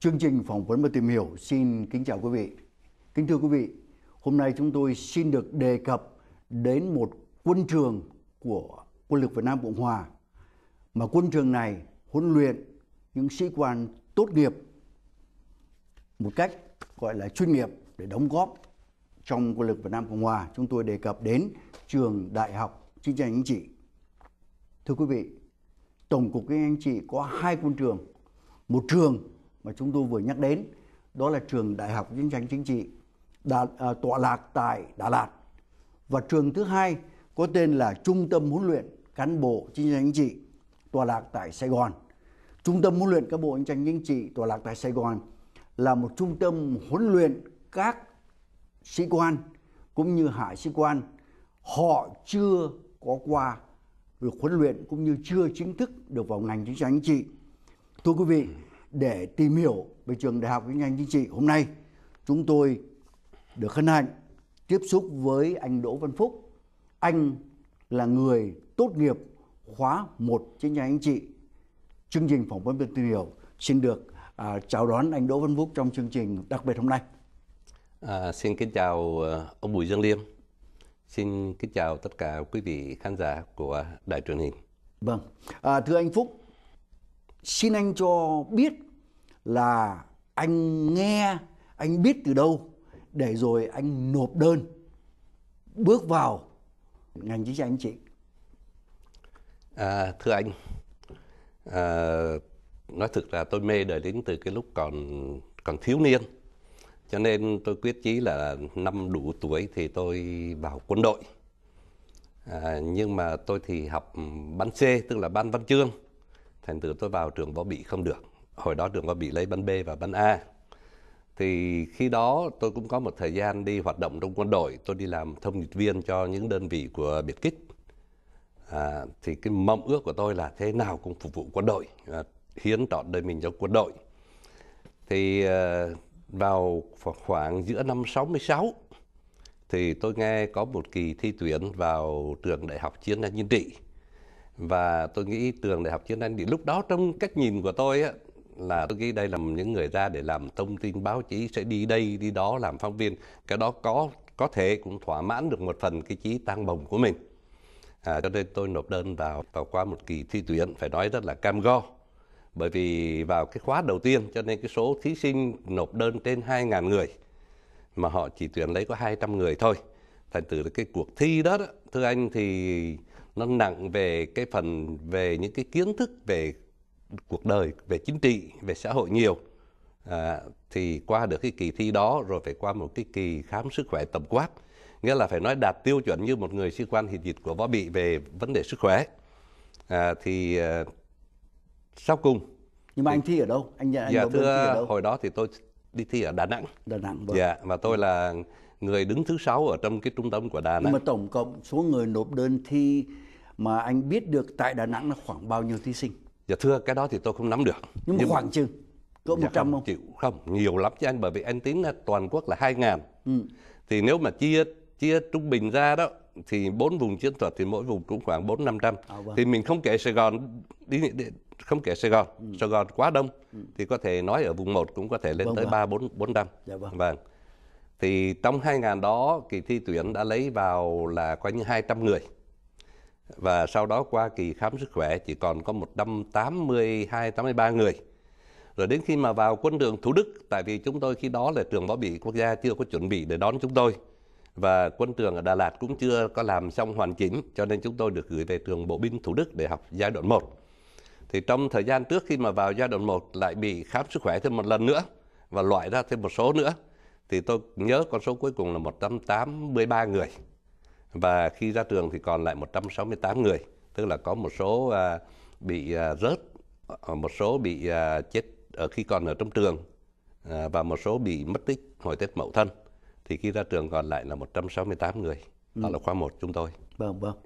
Chương trình phỏng vấn và tìm hiểu xin kính chào quý vị. Kính thưa quý vị, hôm nay chúng tôi xin được đề cập đến một quân trường của quân lực Việt Nam Cộng Hòa mà quân trường này huấn luyện những sĩ quan tốt nghiệp một cách gọi là chuyên nghiệp để đóng góp trong quân lực Việt Nam Cộng Hòa. Chúng tôi đề cập đến trường Đại học Chính trị Anh chị. Thưa quý vị, Tổng cục Anh chị có hai quân trường. Một trường mà chúng tôi vừa nhắc đến đó là trường Đại học Chiến tranh Chính trị đã à, tọa lạc tại Đà Lạt và trường thứ hai có tên là Trung tâm huấn luyện cán bộ Chiến tranh chính trị tọa lạc tại Sài Gòn. Trung tâm huấn luyện cán bộ Chiến tranh chính trị tọa lạc tại Sài Gòn là một trung tâm huấn luyện các sĩ quan cũng như hải sĩ quan họ chưa có qua được huấn luyện cũng như chưa chính thức được vào ngành chính trị chính trị. Thưa quý vị, để tìm hiểu về trường Đại học Kinh doanh Chính trị hôm nay. Chúng tôi được hân hạnh tiếp xúc với anh Đỗ Văn Phúc. Anh là người tốt nghiệp khóa 1 Chính trị Anh Chị. Chương trình phỏng vấn và tìm hiểu xin được à, chào đón anh Đỗ Văn Phúc trong chương trình đặc biệt hôm nay. À, xin kính chào à, ông Bùi Dương Liêm. Xin kính chào tất cả quý vị khán giả của đài truyền hình. Vâng, à, thưa anh Phúc, xin anh cho biết là anh nghe anh biết từ đâu để rồi anh nộp đơn bước vào ngành chính trị anh chị à, thưa anh à, nói thực ra tôi mê đời đến từ cái lúc còn còn thiếu niên cho nên tôi quyết chí là năm đủ tuổi thì tôi vào quân đội à, nhưng mà tôi thì học bắn C tức là ban văn chương thành từ tôi vào trường võ bị không được hồi đó trường võ bị lấy ban b và ban a thì khi đó tôi cũng có một thời gian đi hoạt động trong quân đội tôi đi làm thông dịch viên cho những đơn vị của biệt kích à, thì cái mong ước của tôi là thế nào cũng phục vụ quân đội à, hiến trọn đời mình cho quân đội thì à, vào khoảng giữa năm 66 thì tôi nghe có một kỳ thi tuyển vào trường đại học chiến tranh chính trị và tôi nghĩ trường đại học chiến anh thì lúc đó trong cách nhìn của tôi á là tôi nghĩ đây là những người ra để làm thông tin báo chí sẽ đi đây đi đó làm phóng viên cái đó có có thể cũng thỏa mãn được một phần cái chí tăng bồng của mình à, cho nên tôi nộp đơn vào vào qua một kỳ thi tuyển phải nói rất là cam go bởi vì vào cái khóa đầu tiên cho nên cái số thí sinh nộp đơn trên 2.000 người mà họ chỉ tuyển lấy có 200 người thôi thành từ cái cuộc thi đó, đó thưa anh thì nó nặng về cái phần về những cái kiến thức về cuộc đời về chính trị về xã hội nhiều à, thì qua được cái kỳ thi đó rồi phải qua một cái kỳ khám sức khỏe tổng quát nghĩa là phải nói đạt tiêu chuẩn như một người sĩ quan hiện dịch của võ bị về vấn đề sức khỏe à, thì à, sau cùng nhưng mà anh thi ở đâu anh, anh dạ, thưa, thi ở đâu? hồi đó thì tôi đi thi ở đà nẵng đà nẵng vâng. dạ và tôi là người đứng thứ sáu ở trong cái trung tâm của đà nẵng nhưng mà tổng cộng số người nộp đơn thi mà anh biết được tại Đà Nẵng là khoảng bao nhiêu thí sinh? Dạ thưa, cái đó thì tôi không nắm được. Nhưng, Nhưng khoảng chừng cỡ 100 dạ không? chịu, không, nhiều lắm chứ anh bởi vì anh tính là toàn quốc là 2 ngàn. Ừ. Thì nếu mà chia chia trung bình ra đó thì bốn vùng chiến thuật thì mỗi vùng cũng khoảng 4 500. À, vâng. Thì mình không kể Sài Gòn đi, đi không kể Sài Gòn, ừ. Sài Gòn quá đông ừ. thì có thể nói ở vùng 1 cũng có thể lên vâng tới vâng. 3 4 400. Dạ vâng. vâng. Thì trong 2 ngàn đó kỳ thi tuyển đã lấy vào là coi như 200 người và sau đó qua kỳ khám sức khỏe chỉ còn có 182 83 người. Rồi đến khi mà vào quân trường Thủ Đức tại vì chúng tôi khi đó là trường võ bị quốc gia chưa có chuẩn bị để đón chúng tôi và quân trường ở Đà Lạt cũng chưa có làm xong hoàn chỉnh cho nên chúng tôi được gửi về trường bộ binh Thủ Đức để học giai đoạn 1. Thì trong thời gian trước khi mà vào giai đoạn 1 lại bị khám sức khỏe thêm một lần nữa và loại ra thêm một số nữa thì tôi nhớ con số cuối cùng là 183 người và khi ra trường thì còn lại 168 người tức là có một số à, bị à, rớt ờ, một số bị à, chết ở khi còn ở trong trường và một số bị mất tích hồi Tết Mậu Thân thì khi ra trường còn lại là 168 người đó ừ. là khoa 1 chúng tôi. Vâng vâng.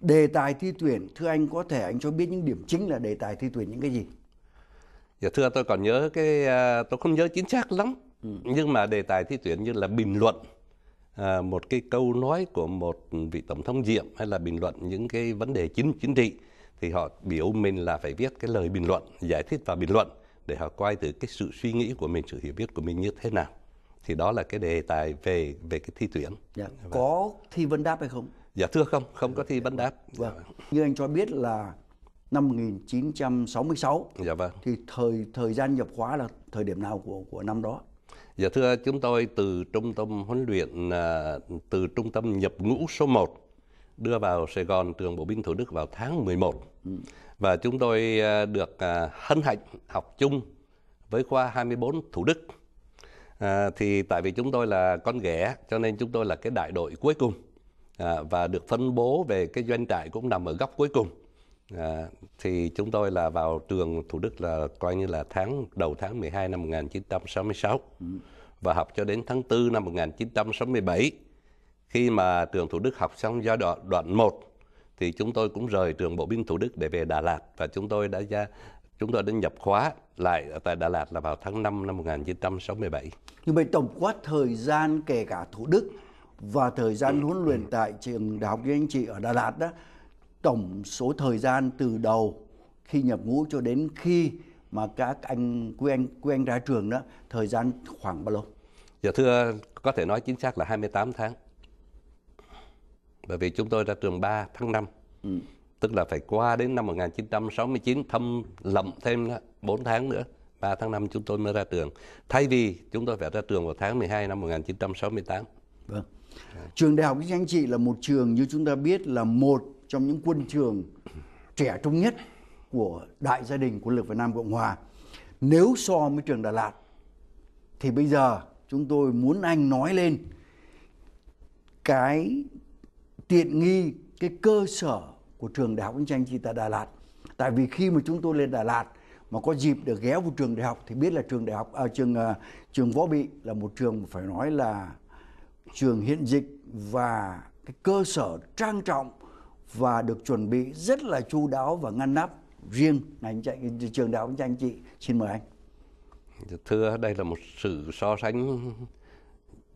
Đề tài thi tuyển thưa anh có thể anh cho biết những điểm chính là đề tài thi tuyển những cái gì? Dạ thưa tôi còn nhớ cái tôi không nhớ chính xác lắm ừ. nhưng mà đề tài thi tuyển như là bình luận Ờ, một cái câu nói của một vị tổng thống diệm hay là bình luận những cái vấn đề chính chính trị thì họ biểu mình là phải viết cái lời bình luận giải thích và bình luận để họ quay từ cái sự suy nghĩ của mình sự hiểu biết của mình như thế nào thì đó là cái đề tài về về cái thi tuyển dạ. Vâng. có thi vấn đáp hay không dạ thưa không không có thi vấn đáp vâng. Dạ. như anh cho biết là năm 1966 dạ vâng thì thời thời gian nhập khóa là thời điểm nào của của năm đó Dạ thưa chúng tôi từ trung tâm huấn luyện à, từ trung tâm nhập ngũ số 1 đưa vào Sài Gòn trường Bộ binh Thủ Đức vào tháng 11. Và chúng tôi à, được à, hân hạnh học chung với khoa 24 Thủ Đức. À, thì tại vì chúng tôi là con ghẻ cho nên chúng tôi là cái đại đội cuối cùng à, và được phân bố về cái doanh trại cũng nằm ở góc cuối cùng À, thì chúng tôi là vào trường Thủ Đức là coi như là tháng đầu tháng 12 năm 1966 ừ. và học cho đến tháng 4 năm 1967. Khi mà trường Thủ Đức học xong giai đoạn đoạn 1 thì chúng tôi cũng rời trường Bộ binh Thủ Đức để về Đà Lạt và chúng tôi đã ra chúng tôi đã nhập khóa lại ở tại Đà Lạt là vào tháng 5 năm 1967. nhưng vậy tổng quát thời gian kể cả Thủ Đức và thời gian huấn luyện ừ. tại trường Đại học như anh chị ở Đà Lạt đó tổng số thời gian từ đầu khi nhập ngũ cho đến khi mà các anh quý anh quý anh ra trường đó thời gian khoảng bao lâu? Dạ thưa có thể nói chính xác là 28 tháng. Bởi vì chúng tôi ra trường 3 tháng 5. Ừ. Tức là phải qua đến năm 1969 thâm lậm thêm 4 tháng nữa. 3 tháng 5 chúng tôi mới ra trường. Thay vì chúng tôi phải ra trường vào tháng 12 năm 1968. Vâng. Trường Đại học Kinh Anh Chị là một trường như chúng ta biết là một trong những quân trường trẻ trung nhất của đại gia đình quân lực Việt Nam Cộng Hòa. Nếu so với trường Đà Lạt thì bây giờ chúng tôi muốn anh nói lên cái tiện nghi, cái cơ sở của trường Đại học Kinh chỉ tại Đà Lạt. Tại vì khi mà chúng tôi lên Đà Lạt mà có dịp được ghé vào trường đại học thì biết là trường đại học à, trường à, trường võ bị là một trường phải nói là trường hiện dịch và cái cơ sở trang trọng và được chuẩn bị rất là chu đáo và ngăn nắp riêng ngành chạy trường đại học cho anh chị xin mời anh thưa đây là một sự so sánh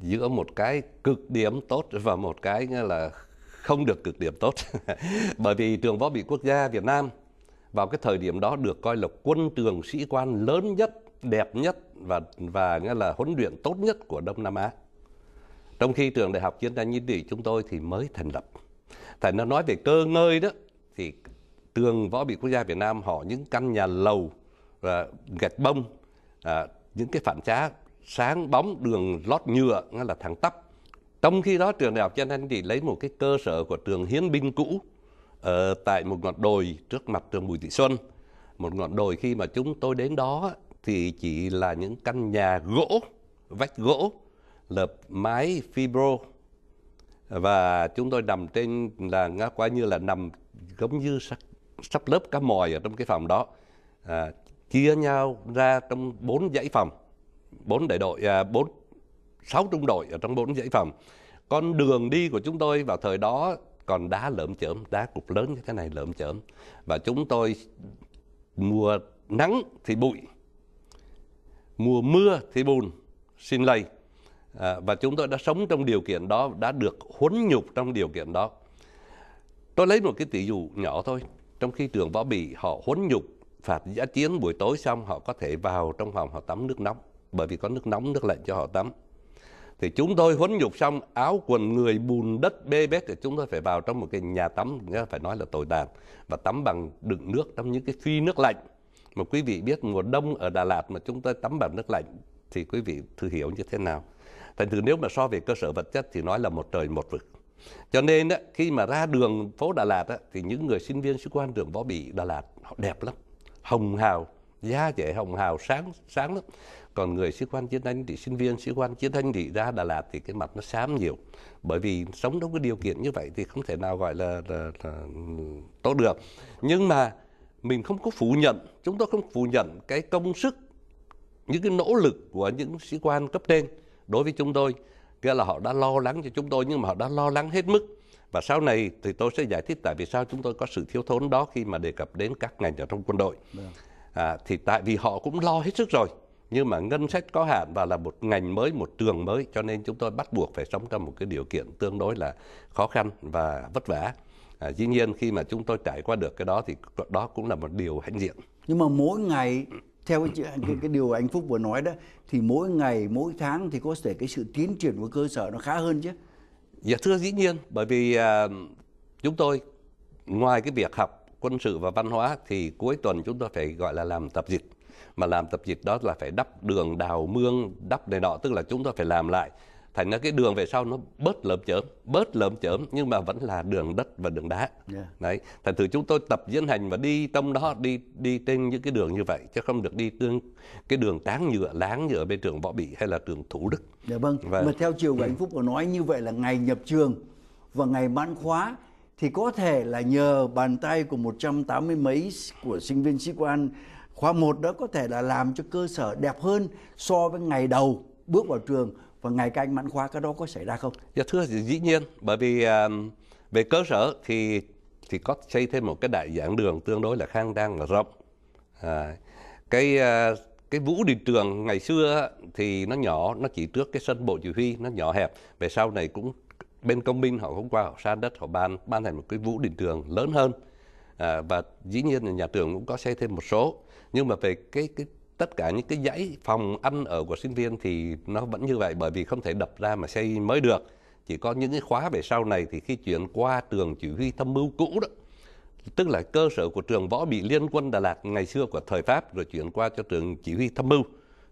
giữa một cái cực điểm tốt và một cái là không được cực điểm tốt bởi vì trường võ bị quốc gia Việt Nam vào cái thời điểm đó được coi là quân trường sĩ quan lớn nhất đẹp nhất và và nghĩa là huấn luyện tốt nhất của Đông Nam Á trong khi trường đại học chiến tranh nhân trị chúng tôi thì mới thành lập thành nó nói về cơ ngơi đó thì tường võ bị quốc gia Việt Nam họ những căn nhà lầu và gạch bông à, những cái phản trá sáng bóng đường lót nhựa nó là thẳng tắp trong khi đó trường đại học Giang Anh thì lấy một cái cơ sở của trường hiến binh cũ ở ờ, tại một ngọn đồi trước mặt trường Bùi Thị Xuân một ngọn đồi khi mà chúng tôi đến đó thì chỉ là những căn nhà gỗ vách gỗ lợp mái fibro và chúng tôi nằm trên là ngã quá như là nằm giống như sắp, sắp lớp cá mòi ở trong cái phòng đó à, chia nhau ra trong bốn dãy phòng bốn đại đội à, bốn sáu trung đội ở trong bốn dãy phòng con đường đi của chúng tôi vào thời đó còn đá lởm chởm đá cục lớn như thế này lởm chởm và chúng tôi mùa nắng thì bụi mùa mưa thì bùn xin lầy Ờ, và chúng tôi đã sống trong điều kiện đó đã được huấn nhục trong điều kiện đó tôi lấy một cái tỷ dụ nhỏ thôi trong khi trường võ bị họ huấn nhục phạt giã chiến buổi tối xong họ có thể vào trong phòng họ tắm nước nóng bởi vì có nước nóng nước lạnh cho họ tắm thì chúng tôi huấn nhục xong áo quần người bùn đất bê bết thì chúng tôi phải vào trong một cái nhà tắm phải nói là tồi tàn và tắm bằng đựng nước trong những cái phi nước lạnh mà quý vị biết mùa đông ở Đà Lạt mà chúng tôi tắm bằng nước lạnh thì quý vị thử hiểu như thế nào thành thử nếu mà so về cơ sở vật chất thì nói là một trời một vực cho nên á, khi mà ra đường phố Đà Lạt á, thì những người sinh viên sĩ quan đường võ bị Đà Lạt họ đẹp lắm hồng hào da trẻ hồng hào sáng sáng lắm còn người sĩ quan chiến tranh thì sinh viên sĩ quan chiến tranh thì ra Đà Lạt thì cái mặt nó xám nhiều bởi vì sống trong cái điều kiện như vậy thì không thể nào gọi là, là, là ừ, tốt được nhưng mà mình không có phủ nhận chúng tôi không phủ nhận cái công sức những cái nỗ lực của những sĩ quan cấp trên đối với chúng tôi nghĩa là họ đã lo lắng cho chúng tôi nhưng mà họ đã lo lắng hết mức và sau này thì tôi sẽ giải thích tại vì sao chúng tôi có sự thiếu thốn đó khi mà đề cập đến các ngành ở trong quân đội vâng. à, thì tại vì họ cũng lo hết sức rồi nhưng mà ngân sách có hạn và là một ngành mới một trường mới cho nên chúng tôi bắt buộc phải sống trong một cái điều kiện tương đối là khó khăn và vất vả à, dĩ nhiên khi mà chúng tôi trải qua được cái đó thì đó cũng là một điều hãnh diện nhưng mà mỗi ngày theo cái, cái, cái điều anh Phúc vừa nói đó thì mỗi ngày mỗi tháng thì có thể cái sự tiến triển của cơ sở nó khá hơn chứ dạ thưa dĩ nhiên bởi vì à, chúng tôi ngoài cái việc học quân sự và văn hóa thì cuối tuần chúng tôi phải gọi là làm tập dịch mà làm tập dịch đó là phải đắp đường đào mương đắp này nọ tức là chúng tôi phải làm lại thành ra cái đường về sau nó bớt lởm chởm bớt lởm chởm nhưng mà vẫn là đường đất và đường đá yeah. đấy thành thử chúng tôi tập diễn hành và đi trong đó đi đi trên những cái đường như vậy chứ không được đi tương cái đường táng nhựa láng như ở bên trường võ bị hay là trường thủ đức dạ vâng và, mà theo chiều của ừ. anh phúc có nói như vậy là ngày nhập trường và ngày bán khóa thì có thể là nhờ bàn tay của 180 mấy của sinh viên sĩ quan khóa 1 đó có thể là làm cho cơ sở đẹp hơn so với ngày đầu bước vào trường và ngày càng mạnh khoa cái đó có xảy ra không? Dạ thưa dĩ nhiên bởi vì à, về cơ sở thì thì có xây thêm một cái đại giảng đường tương đối là khang trang và rộng à, cái à, cái vũ đình trường ngày xưa thì nó nhỏ nó chỉ trước cái sân bộ chỉ huy nó nhỏ hẹp về sau này cũng bên công binh họ cũng qua họ san đất họ ban ban thành một cái vũ đình trường lớn hơn à, và dĩ nhiên là nhà trường cũng có xây thêm một số nhưng mà về cái cái tất cả những cái dãy phòng ăn ở của sinh viên thì nó vẫn như vậy bởi vì không thể đập ra mà xây mới được chỉ có những cái khóa về sau này thì khi chuyển qua trường chỉ huy thâm mưu cũ đó tức là cơ sở của trường võ bị liên quân Đà Lạt ngày xưa của thời Pháp rồi chuyển qua cho trường chỉ huy thâm mưu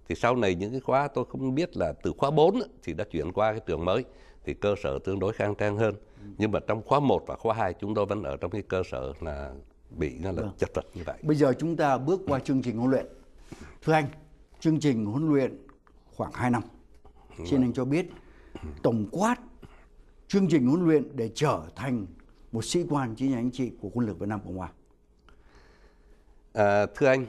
thì sau này những cái khóa tôi không biết là từ khóa 4 thì đã chuyển qua cái trường mới thì cơ sở tương đối khang trang hơn nhưng mà trong khóa 1 và khóa 2 chúng tôi vẫn ở trong cái cơ sở là bị nó là vâng. chật vật như vậy bây giờ chúng ta bước qua chương trình huấn luyện Thưa anh, chương trình huấn luyện khoảng 2 năm. Xin anh cho biết tổng quát chương trình huấn luyện để trở thành một sĩ quan chính anh chị của quân lực Việt Nam Cộng Hòa. À, thưa anh,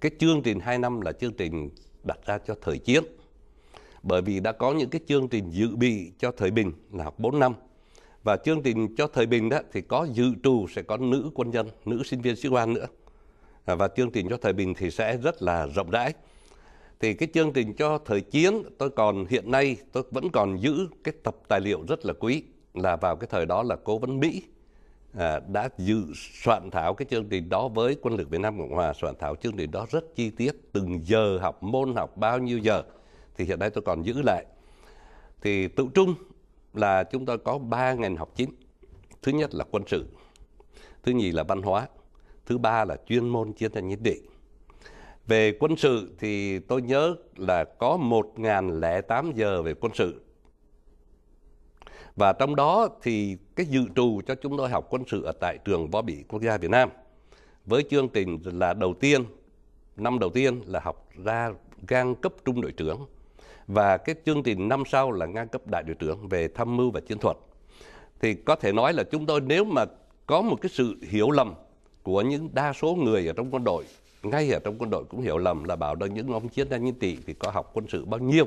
cái chương trình 2 năm là chương trình đặt ra cho thời chiến. Bởi vì đã có những cái chương trình dự bị cho thời bình là 4 năm. Và chương trình cho thời bình đó thì có dự trù sẽ có nữ quân nhân, nữ sinh viên sĩ quan nữa. À, và chương trình cho thời bình thì sẽ rất là rộng rãi thì cái chương trình cho thời chiến tôi còn hiện nay tôi vẫn còn giữ cái tập tài liệu rất là quý là vào cái thời đó là cố vấn Mỹ à, đã dự soạn thảo cái chương trình đó với quân lực Việt Nam Cộng Hòa soạn thảo chương trình đó rất chi tiết từng giờ học môn học bao nhiêu giờ thì hiện nay tôi còn giữ lại thì tự trung là chúng ta có ba ngành học chính thứ nhất là quân sự thứ nhì là văn hóa thứ ba là chuyên môn chiến tranh nhất định về quân sự thì tôi nhớ là có 1.008 giờ về quân sự và trong đó thì cái dự trù cho chúng tôi học quân sự ở tại trường võ bị quốc gia Việt Nam với chương trình là đầu tiên năm đầu tiên là học ra gan cấp trung đội trưởng và cái chương trình năm sau là ngang cấp đại đội trưởng về tham mưu và chiến thuật thì có thể nói là chúng tôi nếu mà có một cái sự hiểu lầm của những đa số người ở trong quân đội ngay ở trong quân đội cũng hiểu lầm là bảo rằng những ông chiến tranh nhân tỷ thì có học quân sự bao nhiêu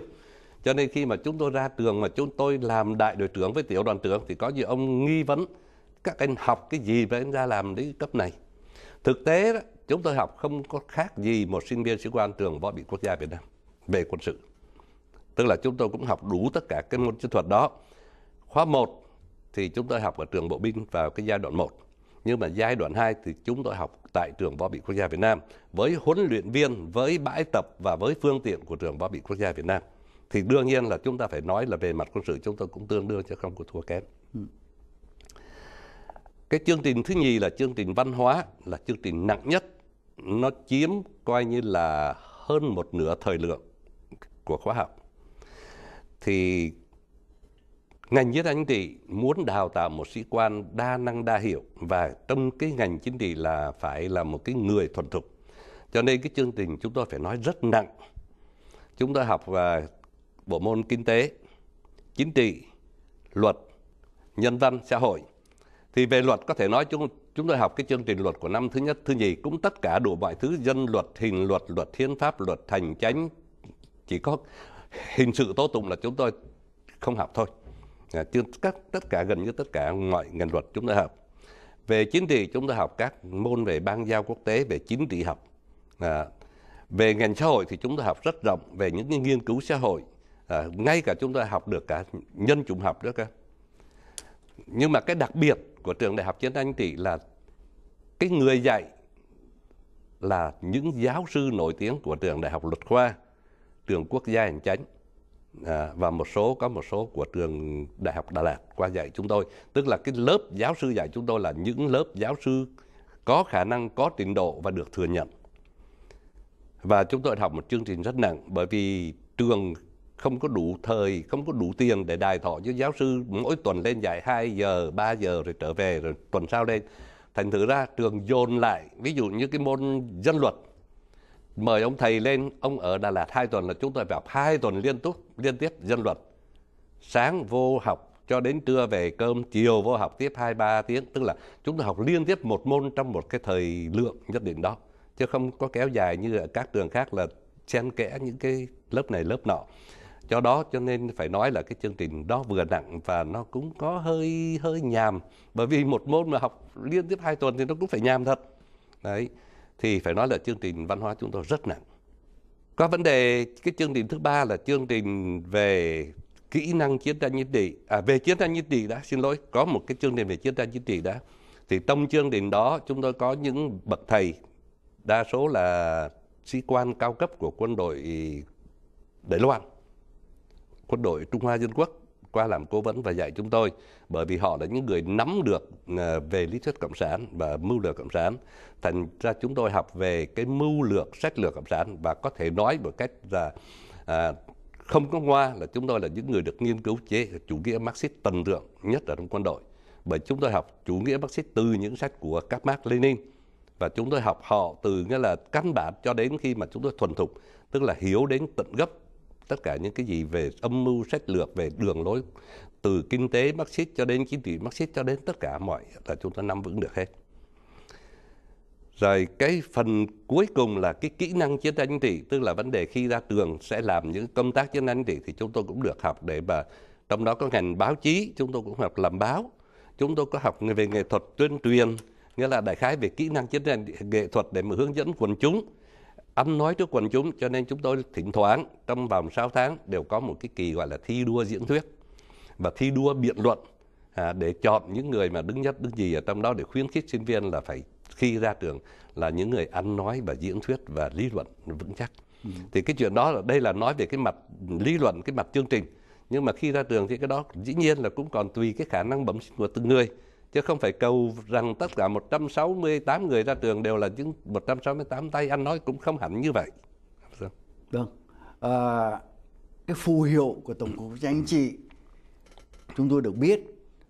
cho nên khi mà chúng tôi ra trường mà chúng tôi làm đại đội trưởng với tiểu đoàn trưởng thì có nhiều ông nghi vấn các anh học cái gì mà anh ra làm đến cấp này thực tế đó, chúng tôi học không có khác gì một sinh viên sĩ quan trường võ bị quốc gia việt nam về quân sự tức là chúng tôi cũng học đủ tất cả các môn chiến thuật đó khóa 1 thì chúng tôi học ở trường bộ binh vào cái giai đoạn 1 nhưng mà giai đoạn 2 thì chúng tôi học tại trường võ bị quốc gia Việt Nam với huấn luyện viên, với bãi tập và với phương tiện của trường võ bị quốc gia Việt Nam. Thì đương nhiên là chúng ta phải nói là về mặt quân sự chúng tôi cũng tương đương chứ không có thua kém. Ừ. Cái chương trình thứ nhì là chương trình văn hóa là chương trình nặng nhất. Nó chiếm coi như là hơn một nửa thời lượng của khóa học. Thì Ngành giới chính trị muốn đào tạo một sĩ quan đa năng đa hiệu và trong cái ngành chính trị là phải là một cái người thuần thục. Cho nên cái chương trình chúng tôi phải nói rất nặng. Chúng tôi học và bộ môn kinh tế, chính trị, luật, nhân văn, xã hội. Thì về luật có thể nói chúng chúng tôi học cái chương trình luật của năm thứ nhất, thứ nhì cũng tất cả đủ mọi thứ dân luật, hình luật, luật hiến pháp, luật thành chánh chỉ có hình sự tố tụng là chúng tôi không học thôi trên các tất cả gần như tất cả mọi ngành luật chúng ta học về chính trị chúng ta học các môn về ban giao quốc tế về chính trị học à, về ngành xã hội thì chúng ta học rất rộng về những nghiên cứu xã hội à, ngay cả chúng ta học được cả nhân chủng học nữa cơ nhưng mà cái đặc biệt của trường đại học chiến anh thì là cái người dạy là những giáo sư nổi tiếng của trường đại học luật khoa trường quốc gia hành chánh À, và một số có một số của trường đại học Đà Lạt qua dạy chúng tôi tức là cái lớp giáo sư dạy chúng tôi là những lớp giáo sư có khả năng có trình độ và được thừa nhận và chúng tôi học một chương trình rất nặng bởi vì trường không có đủ thời, không có đủ tiền để đài thọ với giáo sư mỗi tuần lên dạy 2 giờ, 3 giờ rồi trở về rồi tuần sau lên. Thành thử ra trường dồn lại, ví dụ như cái môn dân luật mời ông thầy lên ông ở đà lạt hai tuần là chúng tôi vào hai tuần liên tục liên tiếp dân luật sáng vô học cho đến trưa về cơm chiều vô học tiếp hai ba tiếng tức là chúng tôi học liên tiếp một môn trong một cái thời lượng nhất định đó chứ không có kéo dài như ở các trường khác là xen kẽ những cái lớp này lớp nọ cho đó cho nên phải nói là cái chương trình đó vừa nặng và nó cũng có hơi hơi nhàm bởi vì một môn mà học liên tiếp hai tuần thì nó cũng phải nhàm thật đấy thì phải nói là chương trình văn hóa chúng tôi rất nặng qua vấn đề cái chương trình thứ ba là chương trình về kỹ năng chiến tranh nhất trị à về chiến tranh nhất trị đã xin lỗi có một cái chương trình về chiến tranh nhất trị đã thì trong chương trình đó chúng tôi có những bậc thầy đa số là sĩ quan cao cấp của quân đội Đài Loan, quân đội Trung Hoa Dân Quốc qua làm cố vấn và dạy chúng tôi bởi vì họ là những người nắm được ờ, về lý thuyết cộng sản và mưu lược cộng sản thành ra chúng tôi học về cái mưu lược sách lược cộng sản và có thể nói một cách là à, không có ngoa là chúng tôi là những người được nghiên cứu chế chủ nghĩa marxist tần lượng nhất ở trong quân đội bởi chúng tôi học chủ nghĩa marxist từ những sách của các Marx Lenin và chúng tôi học họ từ nghĩa là căn bản cho đến khi mà chúng tôi thuần thục tức là hiểu đến tận gốc tất cả những cái gì về âm mưu sách lược về đường lối từ kinh tế Marxist cho đến chính trị Marxist cho đến tất cả mọi là chúng ta nắm vững được hết. Rồi cái phần cuối cùng là cái kỹ năng chiến tranh trị, tức là vấn đề khi ra trường sẽ làm những công tác chiến tranh trị thì chúng tôi cũng được học để mà trong đó có ngành báo chí, chúng tôi cũng học làm báo, chúng tôi có học về nghệ thuật tuyên truyền, nghĩa là đại khái về kỹ năng chiến tranh nghệ thuật để mà hướng dẫn quần chúng ăn nói trước quần chúng cho nên chúng tôi thỉnh thoảng trong vòng 6 tháng đều có một cái kỳ gọi là thi đua diễn thuyết và thi đua biện luận à, để chọn những người mà đứng nhất đứng gì ở trong đó để khuyến khích sinh viên là phải khi ra trường là những người ăn nói và diễn thuyết và lý luận vững chắc ừ. thì cái chuyện đó là đây là nói về cái mặt lý luận cái mặt chương trình nhưng mà khi ra trường thì cái đó dĩ nhiên là cũng còn tùy cái khả năng bẩm sinh của từng người chứ không phải cầu rằng tất cả 168 người ra trường đều là những 168 tay anh nói cũng không hẳn như vậy. Vâng. À, cái phù hiệu của Tổng cục Chính trị chúng tôi được biết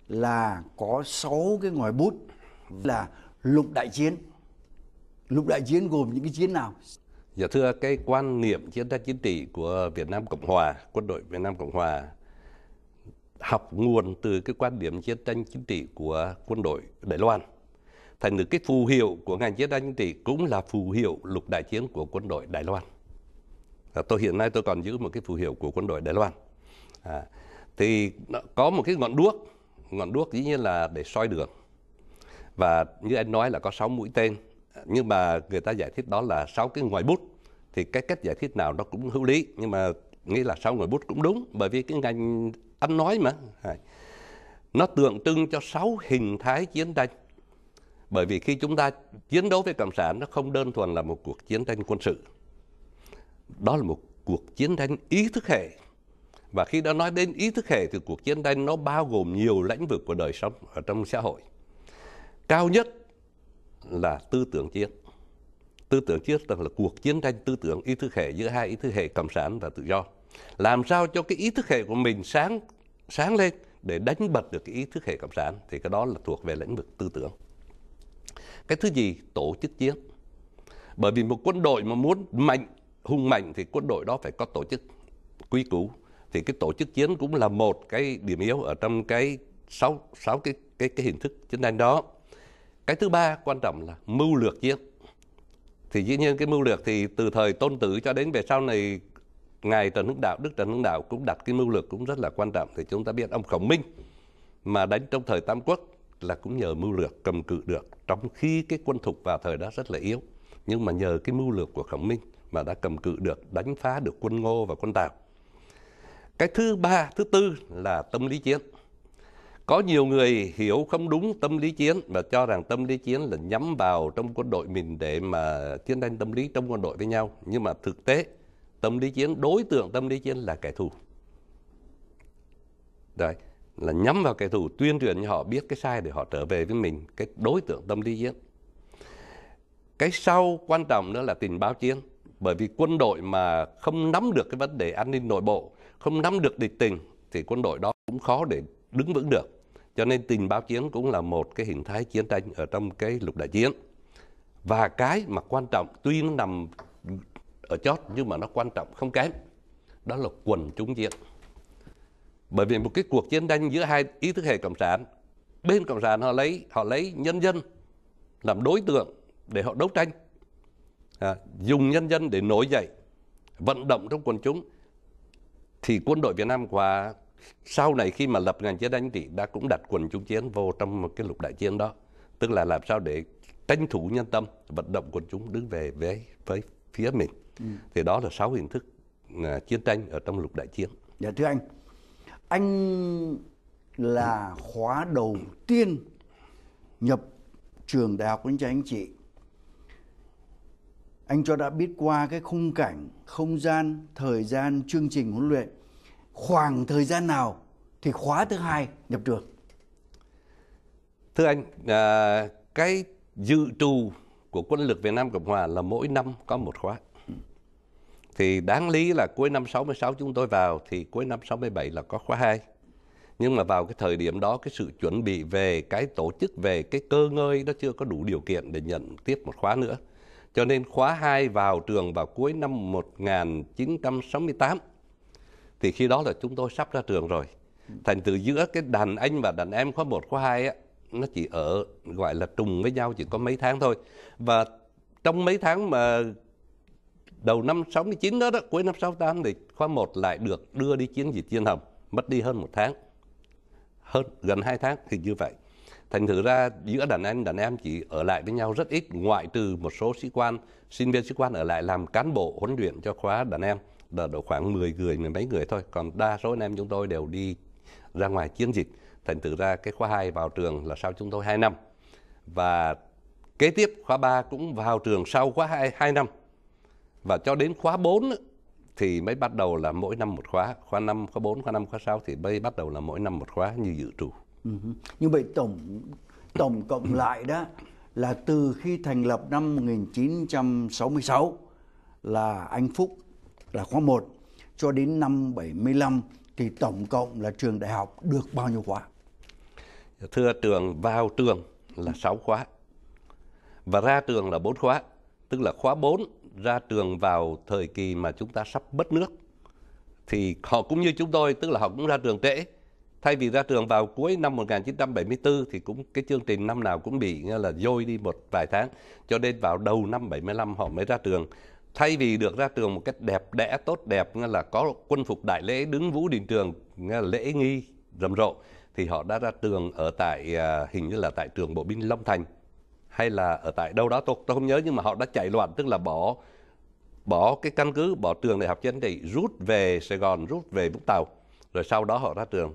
là có 6 cái ngòi bút là lục đại chiến. Lục đại chiến gồm những cái chiến nào? Dạ thưa cái quan niệm chiến tranh chính trị của Việt Nam Cộng Hòa, quân đội Việt Nam Cộng Hòa học nguồn từ cái quan điểm chiến tranh chính trị của quân đội Đài Loan. Thành được cái phù hiệu của ngành chiến tranh chính trị cũng là phù hiệu lục đại chiến của quân đội Đài Loan. À, tôi hiện nay tôi còn giữ một cái phù hiệu của quân đội Đài Loan. À, thì có một cái ngọn đuốc, ngọn đuốc dĩ nhiên là để soi đường. Và như anh nói là có 6 mũi tên, nhưng mà người ta giải thích đó là 6 cái ngoài bút thì cái cách giải thích nào nó cũng hữu lý nhưng mà nghĩ là sáu ngòi bút cũng đúng bởi vì cái ngành ăn nói mà nó tượng trưng cho sáu hình thái chiến tranh bởi vì khi chúng ta chiến đấu với cộng sản nó không đơn thuần là một cuộc chiến tranh quân sự đó là một cuộc chiến tranh ý thức hệ và khi đã nói đến ý thức hệ thì cuộc chiến tranh nó bao gồm nhiều lĩnh vực của đời sống ở trong xã hội cao nhất là tư tưởng chiến tư tưởng triết rằng là cuộc chiến tranh tư tưởng ý thức hệ giữa hai ý thức hệ cộng sản và tự do làm sao cho cái ý thức hệ của mình sáng sáng lên để đánh bật được cái ý thức hệ cộng sản thì cái đó là thuộc về lĩnh vực tư tưởng cái thứ gì tổ chức chiến bởi vì một quân đội mà muốn mạnh hung mạnh thì quân đội đó phải có tổ chức quy củ thì cái tổ chức chiến cũng là một cái điểm yếu ở trong cái sáu sáu cái cái cái hình thức chiến tranh đó cái thứ ba quan trọng là mưu lược chiến thì dĩ nhiên cái mưu lược thì từ thời tôn tử cho đến về sau này ngài trần hưng đạo đức trần hưng đạo cũng đặt cái mưu lược cũng rất là quan trọng thì chúng ta biết ông khổng minh mà đánh trong thời tam quốc là cũng nhờ mưu lược cầm cự được trong khi cái quân thục vào thời đó rất là yếu nhưng mà nhờ cái mưu lược của khổng minh mà đã cầm cự được đánh phá được quân ngô và quân tào cái thứ ba thứ tư là tâm lý chiến có nhiều người hiểu không đúng tâm lý chiến và cho rằng tâm lý chiến là nhắm vào trong quân đội mình để mà chiến tranh tâm lý trong quân đội với nhau. Nhưng mà thực tế, tâm lý chiến, đối tượng tâm lý chiến là kẻ thù. Đấy, là nhắm vào kẻ thù, tuyên truyền cho họ biết cái sai để họ trở về với mình, cái đối tượng tâm lý chiến. Cái sau quan trọng nữa là tình báo chiến. Bởi vì quân đội mà không nắm được cái vấn đề an ninh nội bộ, không nắm được địch tình, thì quân đội đó cũng khó để đứng vững được. Cho nên tình báo chiến cũng là một cái hình thái chiến tranh ở trong cái lục đại chiến. Và cái mà quan trọng tuy nó nằm ở chót nhưng mà nó quan trọng không kém. Đó là quần chúng diện. Bởi vì một cái cuộc chiến tranh giữa hai ý thức hệ cộng sản, bên cộng sản họ lấy họ lấy nhân dân làm đối tượng để họ đấu tranh. À, dùng nhân dân để nổi dậy, vận động trong quần chúng thì quân đội Việt Nam và sau này khi mà lập ngành chế đánh trị đã cũng đặt quần chúng chiến vô trong một cái lục đại chiến đó tức là làm sao để tranh thủ nhân tâm vận động quần chúng đứng về với với phía mình ừ. thì đó là sáu hình thức à, chiến tranh ở trong lục đại chiến dạ thưa anh anh là khóa đầu tiên nhập trường đại học quân cho anh chị anh cho đã biết qua cái khung cảnh không gian thời gian chương trình huấn luyện khoảng thời gian nào thì khóa thứ hai nhập trường thưa anh à, cái dự trù của quân lực Việt Nam Cộng Hòa là mỗi năm có một khóa thì đáng lý là cuối năm 66 chúng tôi vào thì cuối năm 67 là có khóa 2 nhưng mà vào cái thời điểm đó cái sự chuẩn bị về cái tổ chức về cái cơ ngơi nó chưa có đủ điều kiện để nhận tiếp một khóa nữa cho nên khóa 2 vào trường vào cuối năm 1968 thì khi đó là chúng tôi sắp ra trường rồi thành từ giữa cái đàn anh và đàn em khóa một khóa hai á nó chỉ ở gọi là trùng với nhau chỉ có mấy tháng thôi và trong mấy tháng mà đầu năm 69 đó, đó cuối năm 68 thì khóa 1 lại được đưa đi chiến dịch Diên Hồng mất đi hơn một tháng hơn gần hai tháng thì như vậy thành thử ra giữa đàn anh đàn em chỉ ở lại với nhau rất ít ngoại trừ một số sĩ quan sinh viên sĩ quan ở lại làm cán bộ huấn luyện cho khóa đàn em là độ khoảng 10 người, mười mấy người thôi. Còn đa số anh em chúng tôi đều đi ra ngoài chiến dịch. Thành thử ra cái khóa 2 vào trường là sau chúng tôi 2 năm. Và kế tiếp khóa 3 cũng vào trường sau khóa 2, 2 năm. Và cho đến khóa 4 thì mới bắt đầu là mỗi năm một khóa, khóa 5, khóa 4, khóa 5, khóa 6 thì mới bắt đầu là mỗi năm một khóa như dự trù. Ừ như vậy tổng tổng cộng lại đó là từ khi thành lập năm 1966 là anh Phúc là khóa 1 cho đến năm 75 thì tổng cộng là trường đại học được bao nhiêu khóa? Thưa trường vào trường là 6 khóa và ra trường là 4 khóa, tức là khóa 4 ra trường vào thời kỳ mà chúng ta sắp mất nước thì họ cũng như chúng tôi tức là họ cũng ra trường trễ thay vì ra trường vào cuối năm 1974 thì cũng cái chương trình năm nào cũng bị là dôi đi một vài tháng cho nên vào đầu năm 75 họ mới ra trường thay vì được ra trường một cách đẹp đẽ tốt đẹp nghe là có quân phục đại lễ đứng vũ đình trường nghĩa lễ nghi rầm rộ thì họ đã ra trường ở tại à, hình như là tại trường bộ binh Long Thành hay là ở tại đâu đó tôi, tôi không nhớ nhưng mà họ đã chạy loạn tức là bỏ bỏ cái căn cứ bỏ trường đại học chính trị rút về Sài Gòn rút về Vũng Tàu rồi sau đó họ ra trường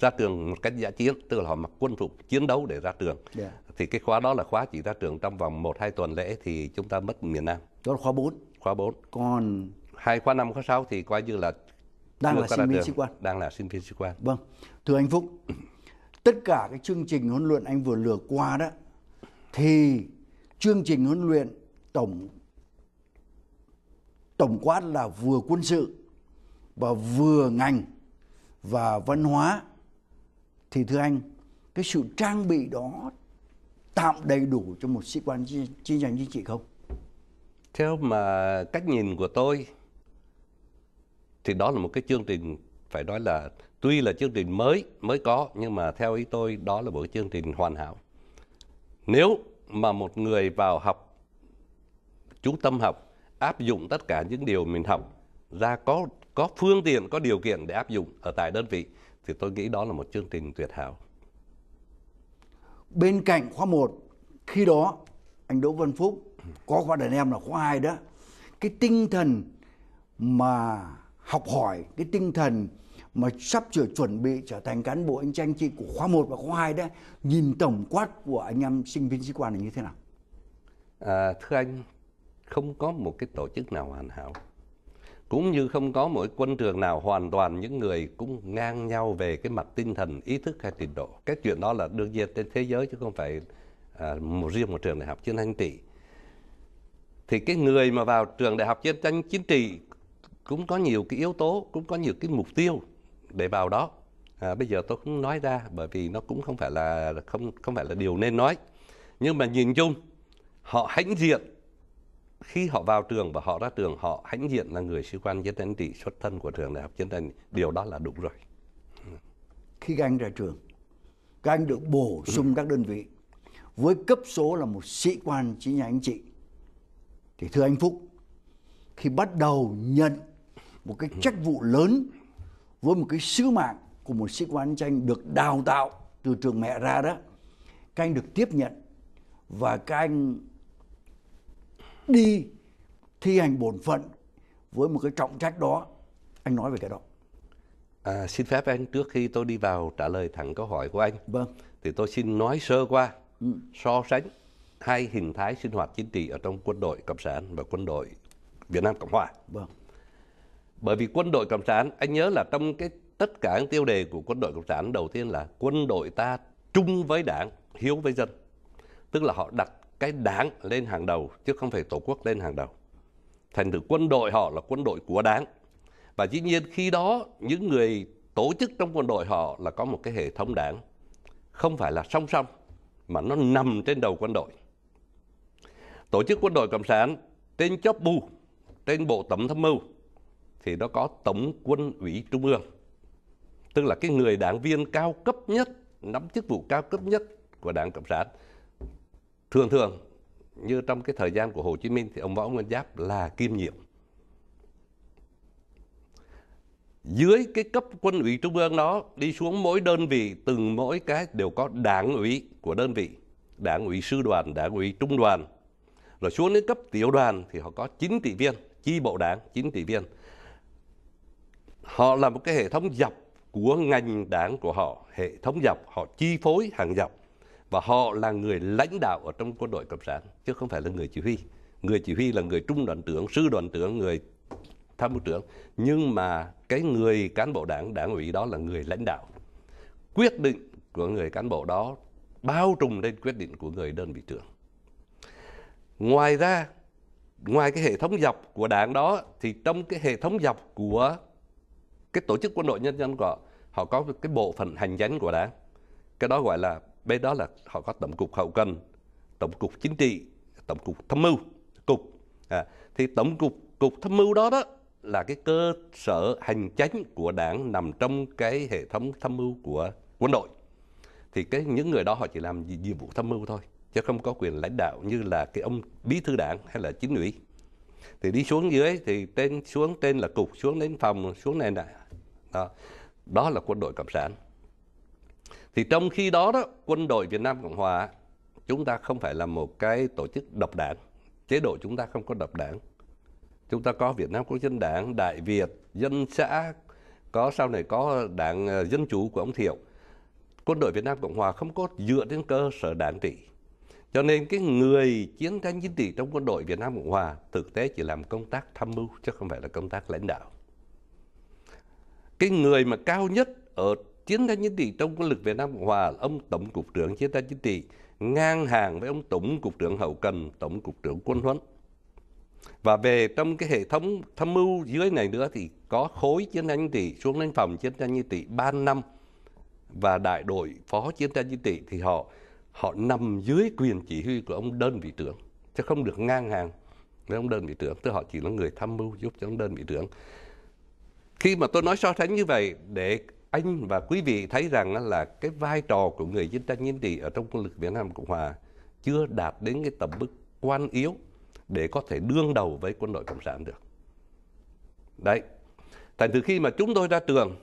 ra trường một cách giả chiến tức là họ mặc quân phục chiến đấu để ra trường yeah. Dạ. thì cái khóa đó là khóa chỉ ra trường trong vòng một hai tuần lễ thì chúng ta mất miền Nam đó là khóa 4 khóa 4 còn hai khóa năm khóa 6 thì coi như là đang là sinh viên sĩ quan đang là sinh viên sĩ quan vâng thưa anh Phúc tất cả cái chương trình huấn luyện anh vừa lừa qua đó thì chương trình huấn luyện tổng tổng quát là vừa quân sự và vừa ngành và văn hóa thì thưa anh cái sự trang bị đó tạm đầy đủ cho một sĩ quan chi, chi chính trị không theo mà cách nhìn của tôi thì đó là một cái chương trình phải nói là tuy là chương trình mới mới có nhưng mà theo ý tôi đó là một chương trình hoàn hảo nếu mà một người vào học chú tâm học áp dụng tất cả những điều mình học ra có có phương tiện có điều kiện để áp dụng ở tại đơn vị thì tôi nghĩ đó là một chương trình tuyệt hảo. Bên cạnh khóa 1, khi đó anh Đỗ Văn Phúc có khóa đàn em là khóa 2 đó. Cái tinh thần mà học hỏi, cái tinh thần mà sắp sửa chuẩn bị trở thành cán bộ anh tranh chị của khóa 1 và khóa 2 đó, nhìn tổng quát của anh em sinh viên sĩ quan là như thế nào? À, thưa anh, không có một cái tổ chức nào hoàn hảo cũng như không có mỗi quân trường nào hoàn toàn những người cũng ngang nhau về cái mặt tinh thần ý thức hay trình độ cái chuyện đó là đương nhiên trên thế giới chứ không phải à, một riêng một trường đại học chiến tranh trị thì cái người mà vào trường đại học chiến tranh chính trị cũng có nhiều cái yếu tố cũng có nhiều cái mục tiêu để vào đó à, bây giờ tôi không nói ra bởi vì nó cũng không phải là không không phải là điều nên nói nhưng mà nhìn chung họ hãnh diện khi họ vào trường và họ ra trường họ hãnh diện là người sĩ quan chiến tranh trị xuất thân của trường đại học chiến tranh điều đó là đúng rồi khi các anh ra trường các anh được bổ sung ừ. các đơn vị với cấp số là một sĩ quan chính nhà anh chị thì thưa anh Phúc khi bắt đầu nhận một cái trách ừ. vụ lớn với một cái sứ mạng của một sĩ quan tranh được đào tạo từ trường mẹ ra đó các anh được tiếp nhận và các anh đi thi hành bổn phận với một cái trọng trách đó anh nói về cái đó à, xin phép anh trước khi tôi đi vào trả lời thẳng câu hỏi của anh vâng thì tôi xin nói sơ qua ừ. so sánh hai hình thái sinh hoạt chính trị ở trong quân đội cộng sản và quân đội Việt Nam Cộng Hòa vâng bởi vì quân đội cộng sản anh nhớ là trong cái tất cả những tiêu đề của quân đội cộng sản đầu tiên là quân đội ta chung với đảng hiếu với dân tức là họ đặt cái đảng lên hàng đầu chứ không phải tổ quốc lên hàng đầu thành thử quân đội họ là quân đội của đảng và dĩ nhiên khi đó những người tổ chức trong quân đội họ là có một cái hệ thống đảng không phải là song song mà nó nằm trên đầu quân đội tổ chức quân đội cộng sản tên chóp bu tên bộ tổng tham mưu thì nó có tổng quân ủy trung ương tức là cái người đảng viên cao cấp nhất nắm chức vụ cao cấp nhất của đảng cộng sản thường thường như trong cái thời gian của Hồ Chí Minh thì ông Võ Nguyên Giáp là kiêm nhiệm dưới cái cấp quân ủy trung ương đó đi xuống mỗi đơn vị từng mỗi cái đều có đảng ủy của đơn vị đảng ủy sư đoàn đảng ủy trung đoàn rồi xuống đến cấp tiểu đoàn thì họ có 9 tỷ viên chi bộ đảng 9 tỷ viên họ là một cái hệ thống dọc của ngành đảng của họ hệ thống dọc họ chi phối hàng dọc và họ là người lãnh đạo ở trong quân đội cộng sản chứ không phải là người chỉ huy người chỉ huy là người trung đoàn trưởng sư đoàn trưởng người tham mưu trưởng nhưng mà cái người cán bộ đảng đảng ủy đó là người lãnh đạo quyết định của người cán bộ đó bao trùm lên quyết định của người đơn vị trưởng ngoài ra ngoài cái hệ thống dọc của đảng đó thì trong cái hệ thống dọc của cái tổ chức quân đội nhân dân của họ, họ có cái bộ phận hành chính của đảng cái đó gọi là bên đó là họ có tổng cục hậu cần tổng cục chính trị tổng cục tham mưu cục à, thì tổng cục cục tham mưu đó đó là cái cơ sở hành chánh của đảng nằm trong cái hệ thống tham mưu của quân đội thì cái những người đó họ chỉ làm nhiệm vụ tham mưu thôi chứ không có quyền lãnh đạo như là cái ông bí thư đảng hay là chính ủy thì đi xuống dưới thì trên xuống trên là cục xuống đến phòng xuống này này đó đó là quân đội cộng sản thì trong khi đó đó, quân đội Việt Nam Cộng Hòa chúng ta không phải là một cái tổ chức độc đảng. Chế độ chúng ta không có độc đảng. Chúng ta có Việt Nam Quốc dân đảng, Đại Việt, Dân xã, có sau này có đảng ờ, Dân chủ của ông Thiệu. Quân đội Việt Nam Cộng Hòa không có dựa trên cơ sở đảng trị. Cho nên cái người chiến tranh chính trị trong quân đội Việt Nam Cộng Hòa thực tế chỉ làm công tác tham mưu chứ không phải là công tác lãnh đạo. Cái người mà cao nhất ở chiến tranh chính trị trong quân lực Việt Nam Cộng Hòa ông tổng cục trưởng chiến tranh chính trị ngang hàng với ông tổng cục trưởng hậu cần tổng cục trưởng quân huấn và về trong cái hệ thống tham mưu dưới này nữa thì có khối chiến tranh chính trị xuống lên phòng chiến tranh chính trị 3 năm và đại đội phó chiến tranh chính trị thì họ họ nằm dưới quyền chỉ huy của ông đơn vị trưởng chứ không được ngang hàng với ông đơn vị trưởng tức họ chỉ là người tham mưu giúp cho ông đơn vị trưởng khi mà tôi nói so sánh như vậy để anh và quý vị thấy rằng là cái vai trò của người chiến tranh chính trị ở trong quân lực Việt Nam Cộng Hòa chưa đạt đến cái tầm mức quan yếu để có thể đương đầu với quân đội cộng sản được. Đấy. Thành từ khi mà chúng tôi ra trường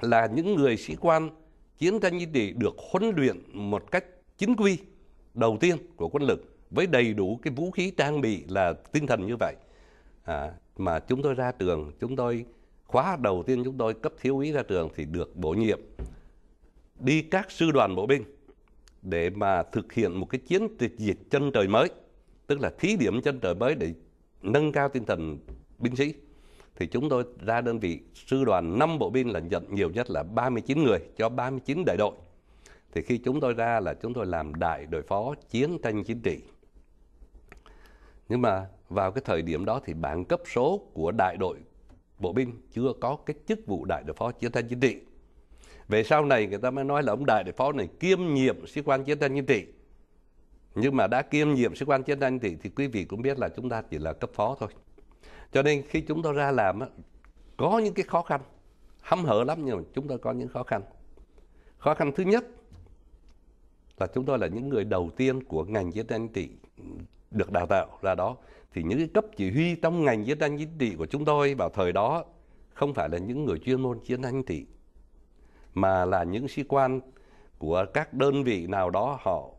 là những người sĩ quan chiến tranh chính trị được huấn luyện một cách chính quy đầu tiên của quân lực với đầy đủ cái vũ khí trang bị là tinh thần như vậy. À, mà chúng tôi ra trường, chúng tôi khóa đầu tiên chúng tôi cấp thiếu úy ra trường thì được bổ nhiệm đi các sư đoàn bộ binh để mà thực hiện một cái chiến dịch chân trời mới tức là thí điểm chân trời mới để nâng cao tinh thần binh sĩ thì chúng tôi ra đơn vị sư đoàn 5 bộ binh là nhận nhiều nhất là 39 người cho 39 đại đội. Thì khi chúng tôi ra là chúng tôi làm đại đội phó chiến tranh chính trị. Nhưng mà vào cái thời điểm đó thì bảng cấp số của đại đội bộ binh chưa có cái chức vụ đại đội phó chiến tranh chính trị về sau này người ta mới nói là ông đại đội phó này kiêm nhiệm sĩ quan chiến tranh chính trị nhưng mà đã kiêm nhiệm sĩ quan chiến tranh chính trị thì quý vị cũng biết là chúng ta chỉ là cấp phó thôi cho nên khi chúng ta ra làm có những cái khó khăn hăm hở lắm nhưng mà chúng ta có những khó khăn khó khăn thứ nhất là chúng tôi là những người đầu tiên của ngành chiến tranh trị được đào tạo ra đó thì những cái cấp chỉ huy trong ngành chiến tranh chính trị của chúng tôi vào thời đó không phải là những người chuyên môn chiến tranh trị mà là những sĩ quan của các đơn vị nào đó họ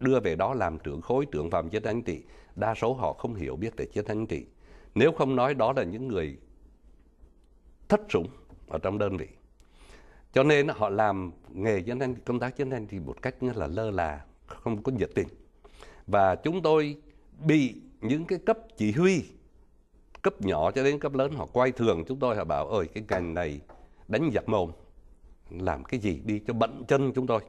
đưa về đó làm trưởng khối trưởng phòng chiến tranh trị đa số họ không hiểu biết về chiến tranh trị nếu không nói đó là những người thất sủng ở trong đơn vị cho nên họ làm nghề chiến tranh công tác chiến tranh thì một cách rất là lơ là không có nhiệt tình và chúng tôi bị những cái cấp chỉ huy cấp nhỏ cho đến cấp lớn họ quay thường chúng tôi họ bảo ơi cái ngành này đánh giặc mồm làm cái gì đi cho bận chân chúng tôi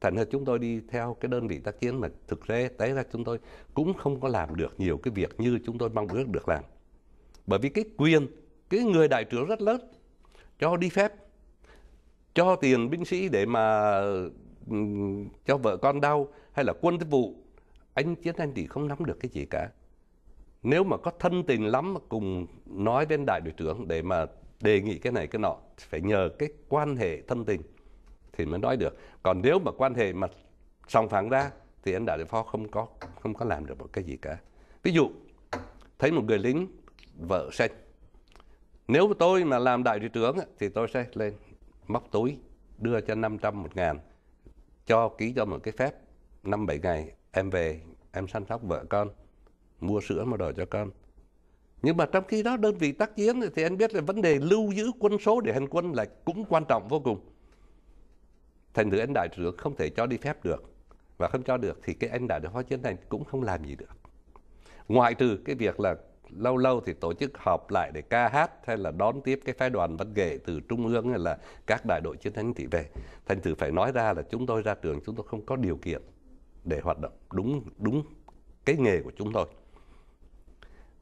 thành ra chúng tôi đi theo cái đơn vị tác chiến mà thực tế té ra chúng tôi cũng không có làm được nhiều cái việc như chúng tôi mong ước được làm bởi vì cái quyền cái người đại trưởng rất lớn cho đi phép cho tiền binh sĩ để mà ừ, cho vợ con đau hay là quân tiếp vụ anh chiến anh thì không nắm được cái gì cả nếu mà có thân tình lắm mà cùng nói đến đại đội trưởng để mà đề nghị cái này cái nọ phải nhờ cái quan hệ thân tình thì mới nói được còn nếu mà quan hệ mà song phẳng ra thì anh đại đội phó không có không có làm được một cái gì cả ví dụ thấy một người lính vợ xanh nếu tôi mà làm đại đội trưởng thì tôi sẽ lên móc túi đưa cho 500 một ngàn cho ký cho một cái phép năm bảy ngày em về em săn sóc vợ con mua sữa mà đổi cho con nhưng mà trong khi đó đơn vị tác chiến thì anh biết là vấn đề lưu giữ quân số để hành quân là cũng quan trọng vô cùng thành thử anh đại tướng không thể cho đi phép được và không cho được thì cái anh đại đội phó chiến này cũng không làm gì được ngoại trừ cái việc là lâu lâu thì tổ chức họp lại để ca hát hay là đón tiếp cái phái đoàn văn nghệ từ trung ương hay là các đại đội chiến thắng thị về thành thử phải nói ra là chúng tôi ra trường chúng tôi không có điều kiện để hoạt động đúng đúng cái nghề của chúng tôi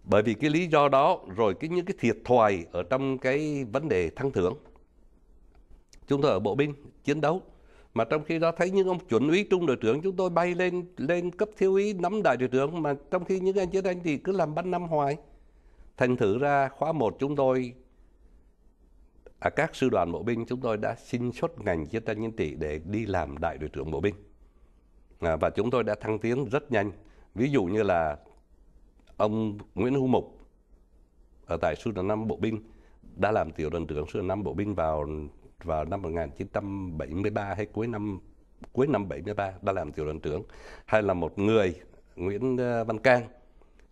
bởi vì cái lý do đó rồi cái những cái thiệt thòi ở trong cái vấn đề thăng thưởng chúng tôi ở bộ binh chiến đấu mà trong khi đó thấy những ông chuẩn úy trung đội trưởng chúng tôi bay lên lên cấp thiếu úy nắm đại đội trưởng mà trong khi những anh chiến anh thì cứ làm ban năm hoài thành thử ra khóa một chúng tôi ở à, các sư đoàn bộ binh chúng tôi đã xin xuất ngành chiến tranh nhân trị để đi làm đại đội trưởng bộ binh À, và chúng tôi đã thăng tiến rất nhanh ví dụ như là ông Nguyễn Hữu Mục ở tại sư đoàn năm bộ binh đã làm tiểu đoàn trưởng sư đoàn năm bộ binh vào vào năm 1973 hay cuối năm cuối năm 73 đã làm tiểu đoàn trưởng hay là một người Nguyễn ờ, Văn Cang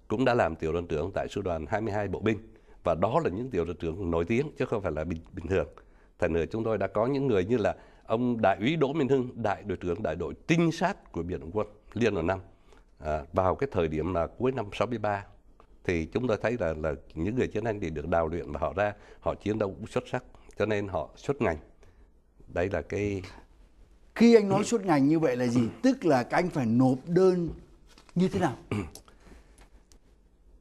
cũng đã làm tiểu đoàn trưởng tại sư đoàn 22 bộ binh và đó là những tiểu đoàn trưởng nổi tiếng chứ không phải là bình bình thường thành nữa chúng tôi đã có những người như là ông đại úy Đỗ Minh Hưng, đại đội trưởng đại đội tinh sát của Biển Đồng Quân Liên đoàn năm à, vào cái thời điểm là cuối năm 63 thì chúng tôi thấy là là những người chiến anh thì được đào luyện và họ ra họ chiến đấu cũng xuất sắc cho nên họ xuất ngành Đây là cái khi anh nói xuất ngành như vậy là gì tức là các anh phải nộp đơn như thế nào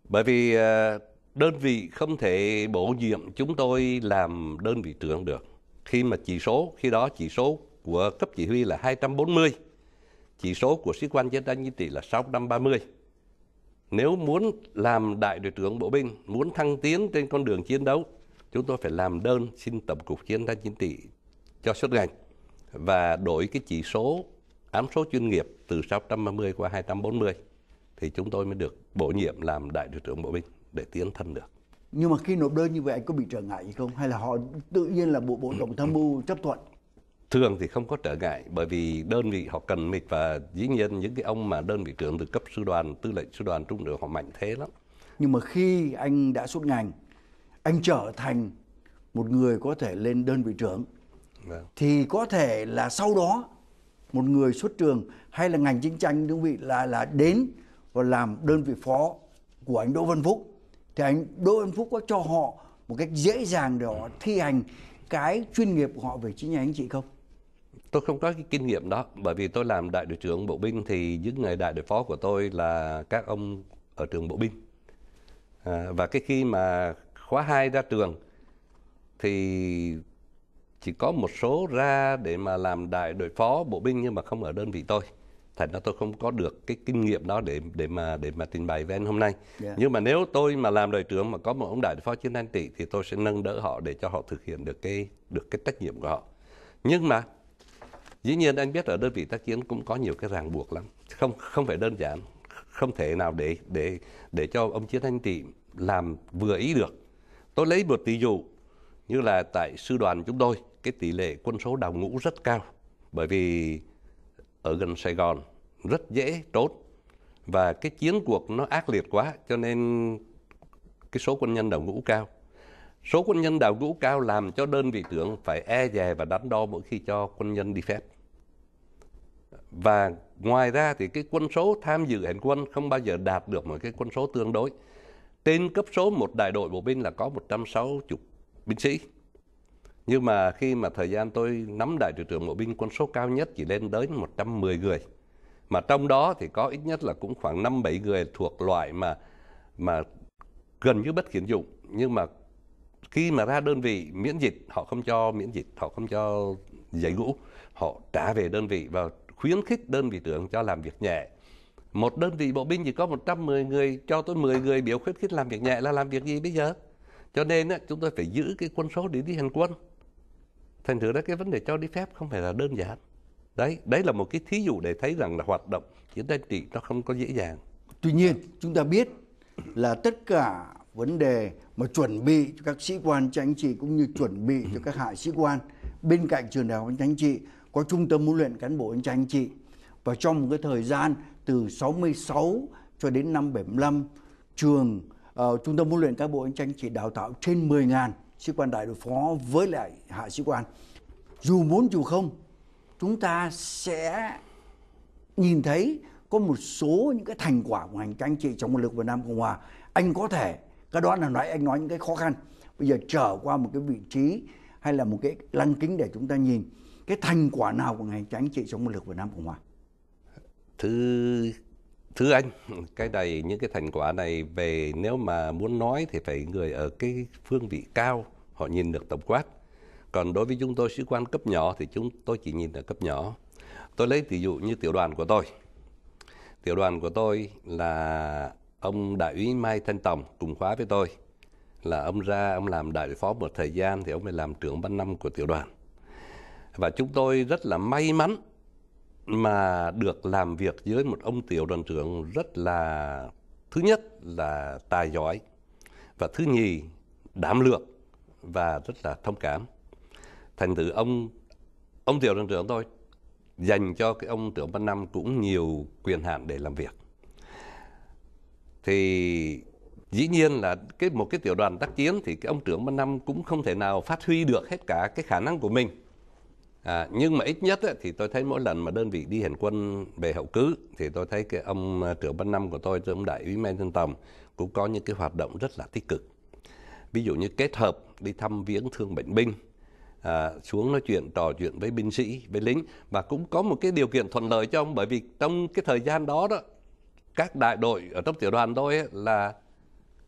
bởi vì à, đơn vị không thể bổ nhiệm chúng tôi làm đơn vị trưởng được khi mà chỉ số khi đó chỉ số của cấp chỉ huy là 240 chỉ số của sĩ quan chiến tranh chính trị là 630 nếu muốn làm đại đội trưởng bộ binh muốn thăng tiến trên con đường chiến đấu chúng tôi phải làm đơn xin tổng cục chiến tranh chính trị cho xuất ngành và đổi cái chỉ số ám số chuyên nghiệp từ 630 qua 240 thì chúng tôi mới được bổ nhiệm làm đại đội trưởng bộ binh để tiến thân được nhưng mà khi nộp đơn như vậy anh có bị trở ngại gì không hay là họ tự nhiên là bộ bộ tổng tham mưu chấp thuận thường thì không có trở ngại bởi vì đơn vị họ cần mình và dĩ nhiên những cái ông mà đơn vị trưởng từ cấp sư đoàn tư lệnh sư đoàn trung đội họ mạnh thế lắm nhưng mà khi anh đã xuất ngành anh trở thành một người có thể lên đơn vị trưởng Đấy. Vâng. thì có thể là sau đó một người xuất trường hay là ngành chính tranh đơn vị là là đến và làm đơn vị phó của anh Đỗ Văn Phúc thì anh Đỗ Văn Phúc có cho họ một cách dễ dàng để họ thi hành cái chuyên nghiệp của họ về chính nhà anh chị không? Tôi không có cái kinh nghiệm đó bởi vì tôi làm đại đội trưởng bộ binh thì những người đại đội phó của tôi là các ông ở trường bộ binh. À, và cái khi mà khóa 2 ra trường thì chỉ có một số ra để mà làm đại đội phó bộ binh nhưng mà không ở đơn vị tôi thật là tôi không có được cái kinh nghiệm đó để để mà để mà trình bày với anh hôm nay yeah. Dạ. nhưng mà nếu tôi mà làm đội trưởng mà có một ông đại phó chiến anh trị thì tôi sẽ nâng đỡ họ để cho họ thực hiện được cái được cái trách nhiệm của họ nhưng mà dĩ nhiên anh biết ở đơn vị tác chiến cũng có nhiều cái ràng buộc lắm không không phải đơn giản không thể nào để để để cho ông chiến anh trị làm vừa ý được tôi lấy một ví dụ như là tại sư đoàn chúng tôi cái tỷ lệ quân số đào ngũ rất cao bởi vì ở gần Sài Gòn rất dễ trốn và cái chiến cuộc nó ác liệt quá cho nên cái số quân nhân đào ngũ cao số quân nhân đào ngũ cao làm cho đơn vị trưởng phải e dè và đắn đo mỗi khi cho quân nhân đi phép và ngoài ra thì cái quân số tham dự hành quân không bao giờ đạt được một cái quân số tương đối trên cấp số một đại đội bộ binh là có 160 binh sĩ nhưng mà khi mà thời gian tôi nắm đại đội trưởng bộ binh quân số cao nhất chỉ lên đến 110 người mà trong đó thì có ít nhất là cũng khoảng năm bảy người thuộc loại mà mà gần như bất khiển dụng nhưng mà khi mà ra đơn vị miễn dịch họ không cho miễn dịch họ không cho giải ngũ họ trả về đơn vị và khuyến khích đơn vị trưởng cho làm việc nhẹ một đơn vị bộ binh chỉ có 110 người cho tôi 10 người biểu khuyến khích làm việc nhẹ là làm việc gì bây giờ cho nên chúng tôi phải giữ cái quân số để đi hành quân thành thử ra cái vấn đề cho đi phép không phải là đơn giản đấy đấy là một cái thí dụ để thấy rằng là hoạt động chiến tranh trị nó không có dễ dàng tuy nhiên chúng ta biết là tất cả vấn đề mà chuẩn bị cho các sĩ quan chính trị cũng như chuẩn bị cho các hạ sĩ quan bên cạnh trường đại học chính trị có trung tâm huấn luyện cán bộ chính trị và trong một cái thời gian từ 66 cho đến năm 75 trường uh, trung tâm huấn luyện cán bộ chính trị đào tạo trên 10.000 sĩ quan đại đội phó với lại hạ sĩ quan dù muốn dù không chúng ta sẽ nhìn thấy có một số những cái thành quả của ngành anh trị trong quân lực Việt Nam Cộng Hòa anh có thể cái đó là nói anh nói những cái khó khăn bây giờ trở qua một cái vị trí hay là một cái lăng kính để chúng ta nhìn cái thành quả nào của ngành tránh trị trong quân lực Việt Nam Cộng Hòa thứ thưa anh cái này những cái thành quả này về nếu mà muốn nói thì phải người ở cái phương vị cao họ nhìn được tổng quát còn đối với chúng tôi sĩ quan cấp nhỏ thì chúng tôi chỉ nhìn ở cấp nhỏ tôi lấy ví dụ như tiểu đoàn của tôi tiểu đoàn của tôi là ông đại úy mai thanh tòng cùng khóa với tôi là ông ra ông làm đại phó một thời gian thì ông mới làm trưởng ban năm của tiểu đoàn và chúng tôi rất là may mắn mà được làm việc với một ông tiểu đoàn trưởng rất là thứ nhất là tài giỏi và thứ nhì đảm lược và rất là thông cảm thành tự ông ông tiểu đoàn trưởng tôi dành cho cái ông trưởng ban năm cũng nhiều quyền hạn để làm việc thì dĩ nhiên là cái một cái tiểu đoàn tác chiến thì cái ông trưởng ban năm cũng không thể nào phát huy được hết cả cái khả năng của mình À, nhưng mà ít nhất ấy, thì tôi thấy mỗi lần mà đơn vị đi hành quân về hậu cứ thì tôi thấy cái ông à, trưởng ban năm của tôi, ông đại úy Men Tân Tòng cũng có những cái hoạt động rất là tích cực. Ví dụ như kết hợp đi thăm viếng thương bệnh binh, à, xuống nói chuyện trò chuyện với binh sĩ, với lính và cũng có một cái điều kiện thuận lợi cho ông bởi vì trong cái thời gian đó đó các đại đội ở trong tiểu đoàn tôi ấy, là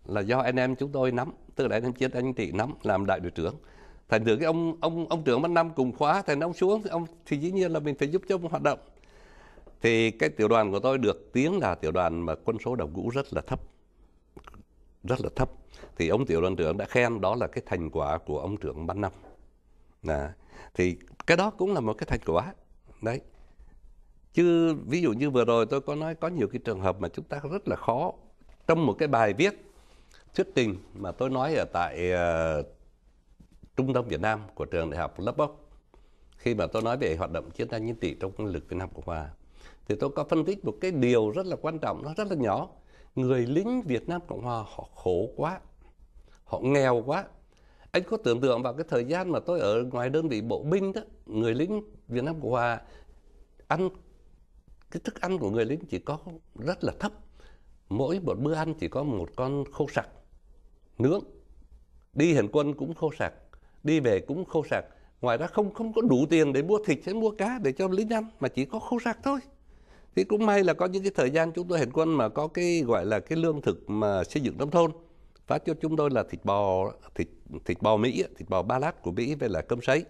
là do anh em chúng tôi nắm, tức là anh em chiến anh chị nắm làm đại đội trưởng thành thử cái ông ông ông trưởng ban năm cùng khóa thành ông xuống ông thì dĩ nhiên là mình phải giúp cho ông hoạt động thì cái tiểu đoàn của tôi được tiếng là tiểu đoàn mà quân số đầu ngũ rất là thấp rất là thấp thì ông tiểu đoàn trưởng đã khen đó là cái thành quả của ông trưởng ban năm là thì cái đó cũng là một cái thành quả đấy chứ ví dụ như vừa rồi tôi có nói có nhiều cái trường hợp mà chúng ta rất là khó trong một cái bài viết thuyết trình mà tôi nói ở tại ờ, Trung tâm Việt Nam của trường đại học Lớp Bốc khi mà tôi nói về hoạt động chiến tranh nhân trị trong quân lực Việt Nam Cộng Hòa thì tôi có phân tích một cái điều rất là quan trọng nó rất là nhỏ người lính Việt Nam Cộng Hòa họ khổ quá họ nghèo quá anh có tưởng tượng vào cái thời gian mà tôi ở ngoài đơn vị bộ binh đó người lính Việt Nam Cộng Hòa ăn cái thức ăn của người lính chỉ có rất là thấp mỗi một bữa ăn chỉ có một con khô sặc nướng đi hành quân cũng khô sặc đi về cũng khô sạc ngoài ra không không có đủ tiền để mua thịt hay mua cá để cho lính ăn mà chỉ có khô sạc thôi thì cũng may là có những cái thời gian chúng tôi hành quân mà có cái gọi là cái lương thực mà xây dựng nông thôn phát cho chúng tôi là thịt bò thịt thịt bò Mỹ thịt bò ba lát của Mỹ với là cơm sấy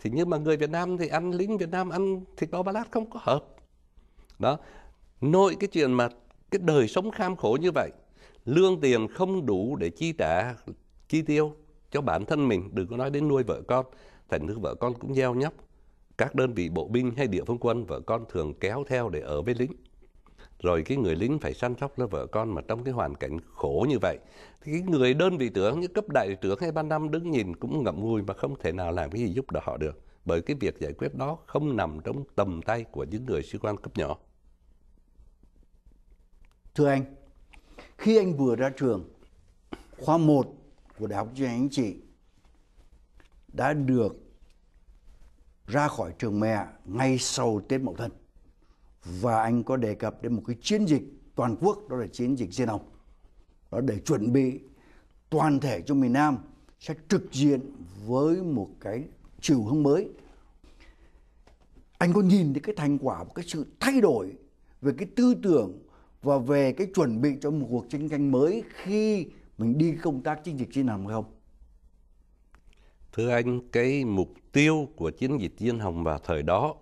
thì nhưng mà người Việt Nam thì ăn lính Việt Nam ăn thịt bò ba lát không có hợp đó nội cái chuyện mà cái đời sống kham khổ như vậy lương tiền không đủ để chi trả chi tiêu cho bản thân mình, đừng có nói đến nuôi vợ con. Thành thứ vợ con cũng gieo nhóc. Các đơn vị bộ binh hay địa phương quân, vợ con thường kéo theo để ở với lính. Rồi cái người lính phải săn sóc cho vợ con mà trong cái hoàn cảnh khổ như vậy. Thì cái người đơn vị tướng như cấp đại tướng hay ban năm đứng nhìn cũng ngậm ngùi mà không thể nào làm cái gì giúp đỡ họ được. Bởi cái việc giải quyết đó không nằm trong tầm tay của những người sĩ quan cấp nhỏ. Thưa anh, khi anh vừa ra trường, khoa 1 của Đại học Chuyên anh chị đã được ra khỏi trường mẹ ngay sau Tết Mậu Thân. Và anh có đề cập đến một cái chiến dịch toàn quốc, đó là chiến dịch Diên Hồng. Đó để chuẩn bị toàn thể cho miền Nam sẽ trực diện với một cái chiều hướng mới. Anh có nhìn thấy cái thành quả của cái sự thay đổi về cái tư tưởng và về cái chuẩn bị cho một cuộc tranh tranh mới khi mình đi công tác chiến dịch chiến hồng không? Thưa anh, cái mục tiêu của chiến dịch chiến hồng vào thời đó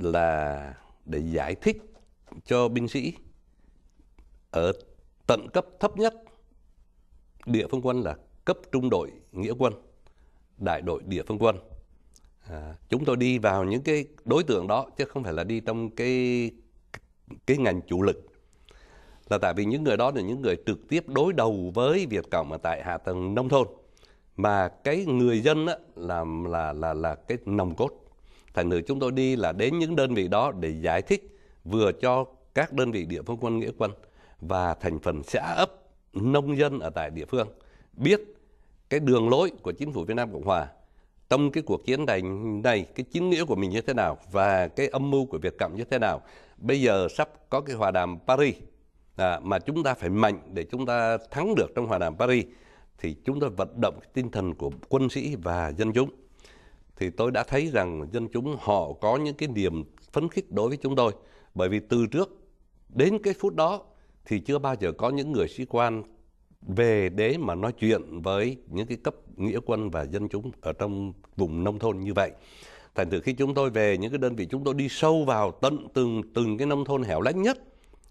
là để giải thích cho binh sĩ ở tận cấp thấp nhất địa phương quân là cấp trung đội nghĩa quân đại đội địa phương quân à, chúng tôi đi vào những cái đối tượng đó chứ không phải là đi trong cái cái ngành chủ lực là tại vì những người đó là những người trực tiếp đối đầu với Việt Cộng ở tại hạ tầng nông thôn mà cái người dân á, là là là là cái nòng cốt thành thử chúng tôi đi là đến những đơn vị đó để giải thích vừa cho các đơn vị địa phương quân nghĩa quân và thành phần xã ấp nông dân ở tại địa phương biết cái đường lối của chính phủ Việt Nam Cộng Hòa trong cái cuộc chiến này, này cái chính nghĩa của mình như thế nào và cái âm mưu của Việt Cộng như thế nào. Bây giờ sắp có cái hòa đàm Paris à, mà chúng ta phải mạnh để chúng ta thắng được trong hòa đàm Paris thì chúng ta vận động tinh thần của quân sĩ và dân chúng thì tôi đã thấy rằng dân chúng họ có những cái niềm phấn khích đối với chúng tôi bởi vì từ trước đến cái phút đó thì chưa bao giờ có những người sĩ quan về để mà nói chuyện với những cái cấp nghĩa quân và dân chúng ở trong vùng nông thôn như vậy. Thành từ khi chúng tôi về những cái đơn vị chúng tôi đi sâu vào tận từng từng cái nông thôn hẻo lánh nhất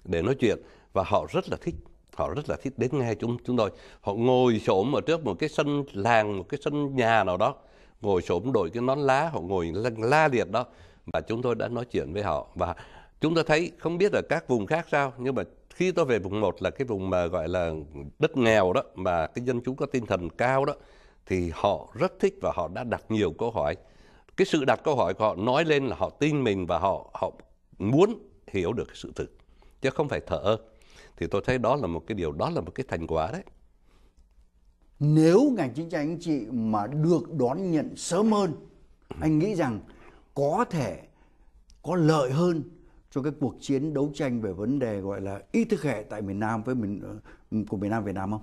để nói chuyện và họ rất là thích họ rất là thích đến nghe chúng chúng tôi họ ngồi xổm ở trước một cái sân làng một cái sân nhà nào đó ngồi xổm đội cái nón lá họ ngồi la, la liệt đó và chúng tôi đã nói chuyện với họ và chúng tôi thấy không biết ở các vùng khác sao nhưng mà khi tôi về vùng một là cái vùng mà gọi là đất nghèo đó mà cái dân chúng có tinh thần cao đó thì họ rất thích và họ đã đặt nhiều câu hỏi cái sự đặt câu hỏi của họ nói lên là họ tin mình và họ họ muốn hiểu được sự thực chứ không phải thở thì tôi thấy đó là một cái điều đó là một cái thành quả đấy nếu ngành chính trị anh chị mà được đón nhận sớm hơn anh nghĩ rằng có thể có lợi hơn cho cái cuộc chiến đấu tranh về vấn đề gọi là ý thức hệ tại miền Nam với miền ờ, của miền Nam Việt Nam không?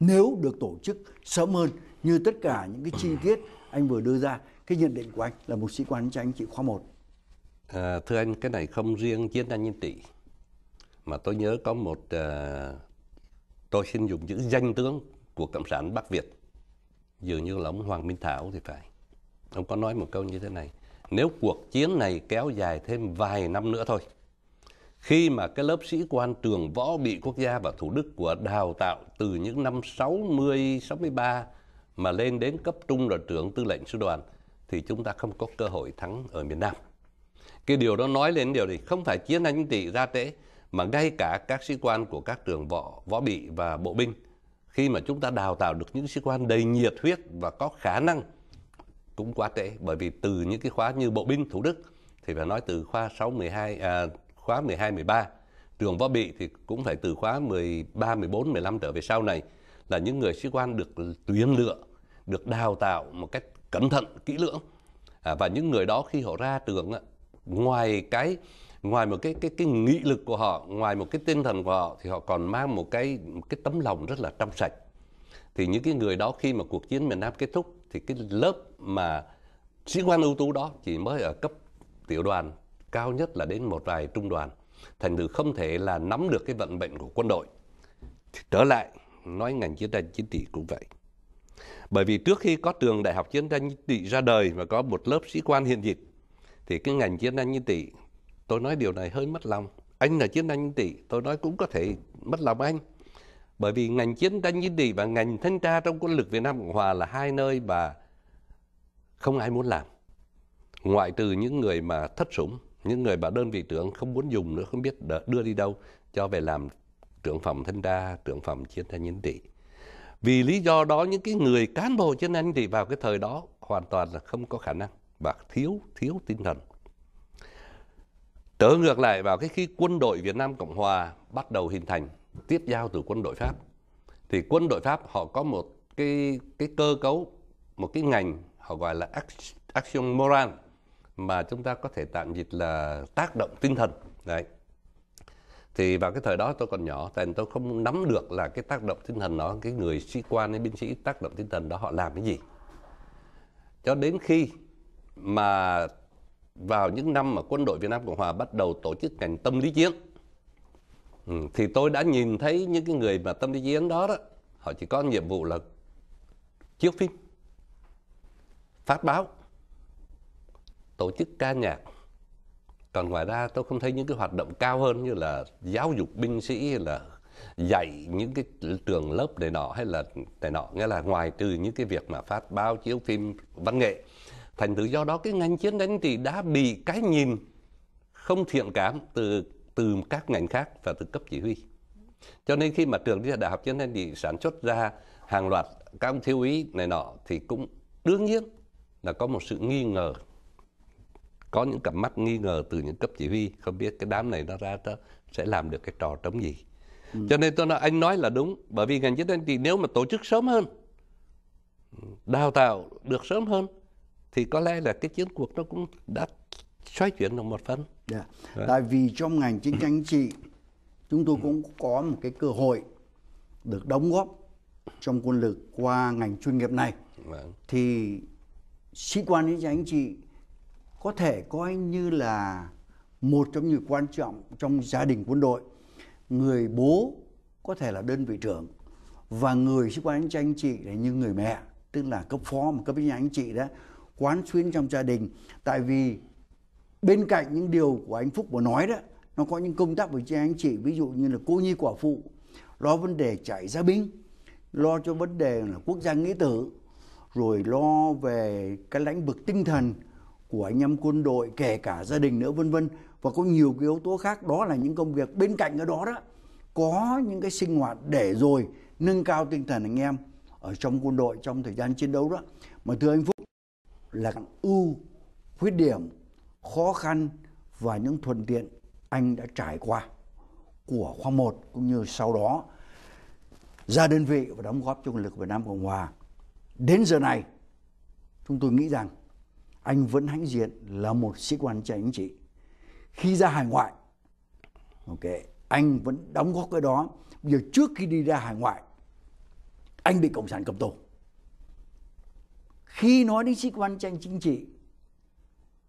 Nếu được tổ chức sớm hơn như tất cả những cái chi tiết anh vừa đưa ra, cái nhận định của anh là một sĩ quan chính trị khóa 1. À, thưa anh, cái này không riêng chiến tranh nhân trị mà tôi nhớ có một uh, tôi xin dùng chữ danh tướng của cộng sản bắc việt dường như là ông hoàng minh thảo thì phải ông có nói một câu như thế này nếu cuộc chiến này kéo dài thêm vài năm nữa thôi khi mà cái lớp sĩ quan trường võ bị quốc gia và thủ đức của đào tạo từ những năm 60, 63 mà lên đến cấp trung đội trưởng tư lệnh sư đoàn thì chúng ta không có cơ hội thắng ở miền Nam. Cái điều đó nói lên điều gì? Không phải chiến anh chính ra tế mà ngay cả các sĩ quan của các trường võ võ bị và bộ binh khi mà chúng ta đào tạo được những sĩ quan đầy nhiệt huyết và có khả năng cũng quá trễ bởi vì từ những cái khóa như bộ binh thủ đức thì phải nói từ khóa 6 12 à, khóa 12 13 trường võ bị thì cũng phải từ khóa 13 14 15 trở về sau này là những người sĩ quan được tuyển lựa được đào tạo một cách cẩn thận kỹ lưỡng à, và những người đó khi họ ra trường ngoài cái ngoài một cái cái cái nghị lực của họ ngoài một cái tinh thần của họ thì họ còn mang một cái một cái tấm lòng rất là trong sạch thì những cái người đó khi mà cuộc chiến miền Nam kết thúc thì cái lớp mà sĩ quan ưu tú đó chỉ mới ở cấp tiểu đoàn cao nhất là đến một vài trung đoàn thành thử không thể là nắm được cái vận mệnh của quân đội trở lại nói ngành chiến tranh chính trị cũng vậy bởi vì trước khi có trường đại học chiến tranh chính trị ra đời và có một lớp sĩ quan hiện dịch thì cái ngành chiến tranh chính trị Tôi nói điều này hơi mất lòng. Anh là chiến tranh tỷ, tôi nói cũng có thể mất lòng anh. Bởi vì ngành chiến tranh chính trị và ngành thanh tra trong quân lực Việt Nam Cộng Hòa là hai nơi mà không ai muốn làm. Ngoại trừ những người mà thất sủng, những người mà đơn vị trưởng không muốn dùng nữa, không biết đưa đi đâu, cho về làm trưởng phòng thanh tra, trưởng phòng chiến tranh chính trị. Vì lý do đó những cái người cán bộ chiến tranh chính trị vào cái thời đó hoàn toàn là không có khả năng và thiếu thiếu tinh thần tớ ngược lại vào cái khi quân đội Việt Nam Cộng Hòa bắt đầu hình thành, tiếp giao từ quân đội Pháp, thì quân đội Pháp họ có một cái cái cơ cấu, một cái ngành họ gọi là action moral mà chúng ta có thể tạm dịch là tác động tinh thần đấy thì vào cái thời đó tôi còn nhỏ tại tôi không nắm được là cái tác động tinh thần đó cái người sĩ quan hay binh sĩ tác động tinh thần đó họ làm cái gì cho đến khi mà vào những năm mà quân đội Việt Nam Cộng Hòa bắt đầu tổ chức ngành tâm lý chiến ừ, thì tôi đã nhìn thấy những cái người mà tâm lý chiến đó đó họ chỉ có nhiệm vụ là chiếu phim phát báo tổ chức ca nhạc còn ngoài ra tôi không thấy những cái hoạt động cao hơn như là giáo dục binh sĩ hay là dạy những cái trường lớp này nọ hay là này nọ nghĩa là ngoài trừ những cái việc mà phát báo chiếu phim văn nghệ thành tự do đó cái ngành chiến đánh thì đã bị cái nhìn không thiện cảm từ từ các ngành khác và từ cấp chỉ huy cho nên khi mà trường đại học chiến đánh thì sản xuất ra hàng loạt các ông thiếu úy này nọ thì cũng đương nhiên là có một sự nghi ngờ có những cặp mắt nghi ngờ từ những cấp chỉ huy không biết cái đám này nó ra đó sẽ làm được cái trò trống gì ừ. cho nên tôi nói anh nói là đúng bởi vì ngành chiến tranh thì nếu mà tổ chức sớm hơn đào tạo được sớm hơn thì có lẽ là cái chiến cuộc nó cũng đã xoay chuyển được một phần. Yeah. Dạ. Dạ. Tại vì trong ngành chính tranh trị chúng tôi cũng có một cái cơ hội được đóng góp trong quân lực qua ngành chuyên nghiệp này Đấy. Vâng. thì sĩ quan chính chính trị có thể coi như là một trong những quan trọng trong gia đình quân đội người bố có thể là đơn vị trưởng và người sĩ quan chính trị là như người mẹ tức là cấp phó mà cấp chính chị đó quán xuyến trong gia đình tại vì bên cạnh những điều của anh phúc vừa nói đó nó có những công tác với cha anh chị ví dụ như là cô nhi quả phụ lo vấn đề chạy gia binh lo cho vấn đề là quốc gia nghĩa tử rồi lo về cái lãnh vực tinh thần của anh em quân đội kể cả gia đình nữa vân vân và có nhiều cái yếu tố khác đó là những công việc bên cạnh ở đó đó có những cái sinh hoạt để rồi nâng cao tinh thần anh em ở trong quân đội trong thời gian chiến đấu đó mà thưa anh phúc là ưu khuyết điểm khó khăn và những thuận tiện anh đã trải qua của khoa 1 cũng như sau đó ra đơn vị và đóng góp cho nguồn lực Việt Nam Cộng Hòa. Đến giờ này, chúng tôi nghĩ rằng anh vẫn hãnh diện là một sĩ quan trẻ chính trị. Khi ra hải ngoại, ok, anh vẫn đóng góp cái đó. Bây giờ trước khi đi ra hải ngoại, anh bị Cộng sản cầm tù khi nói đến sĩ quan tranh chính trị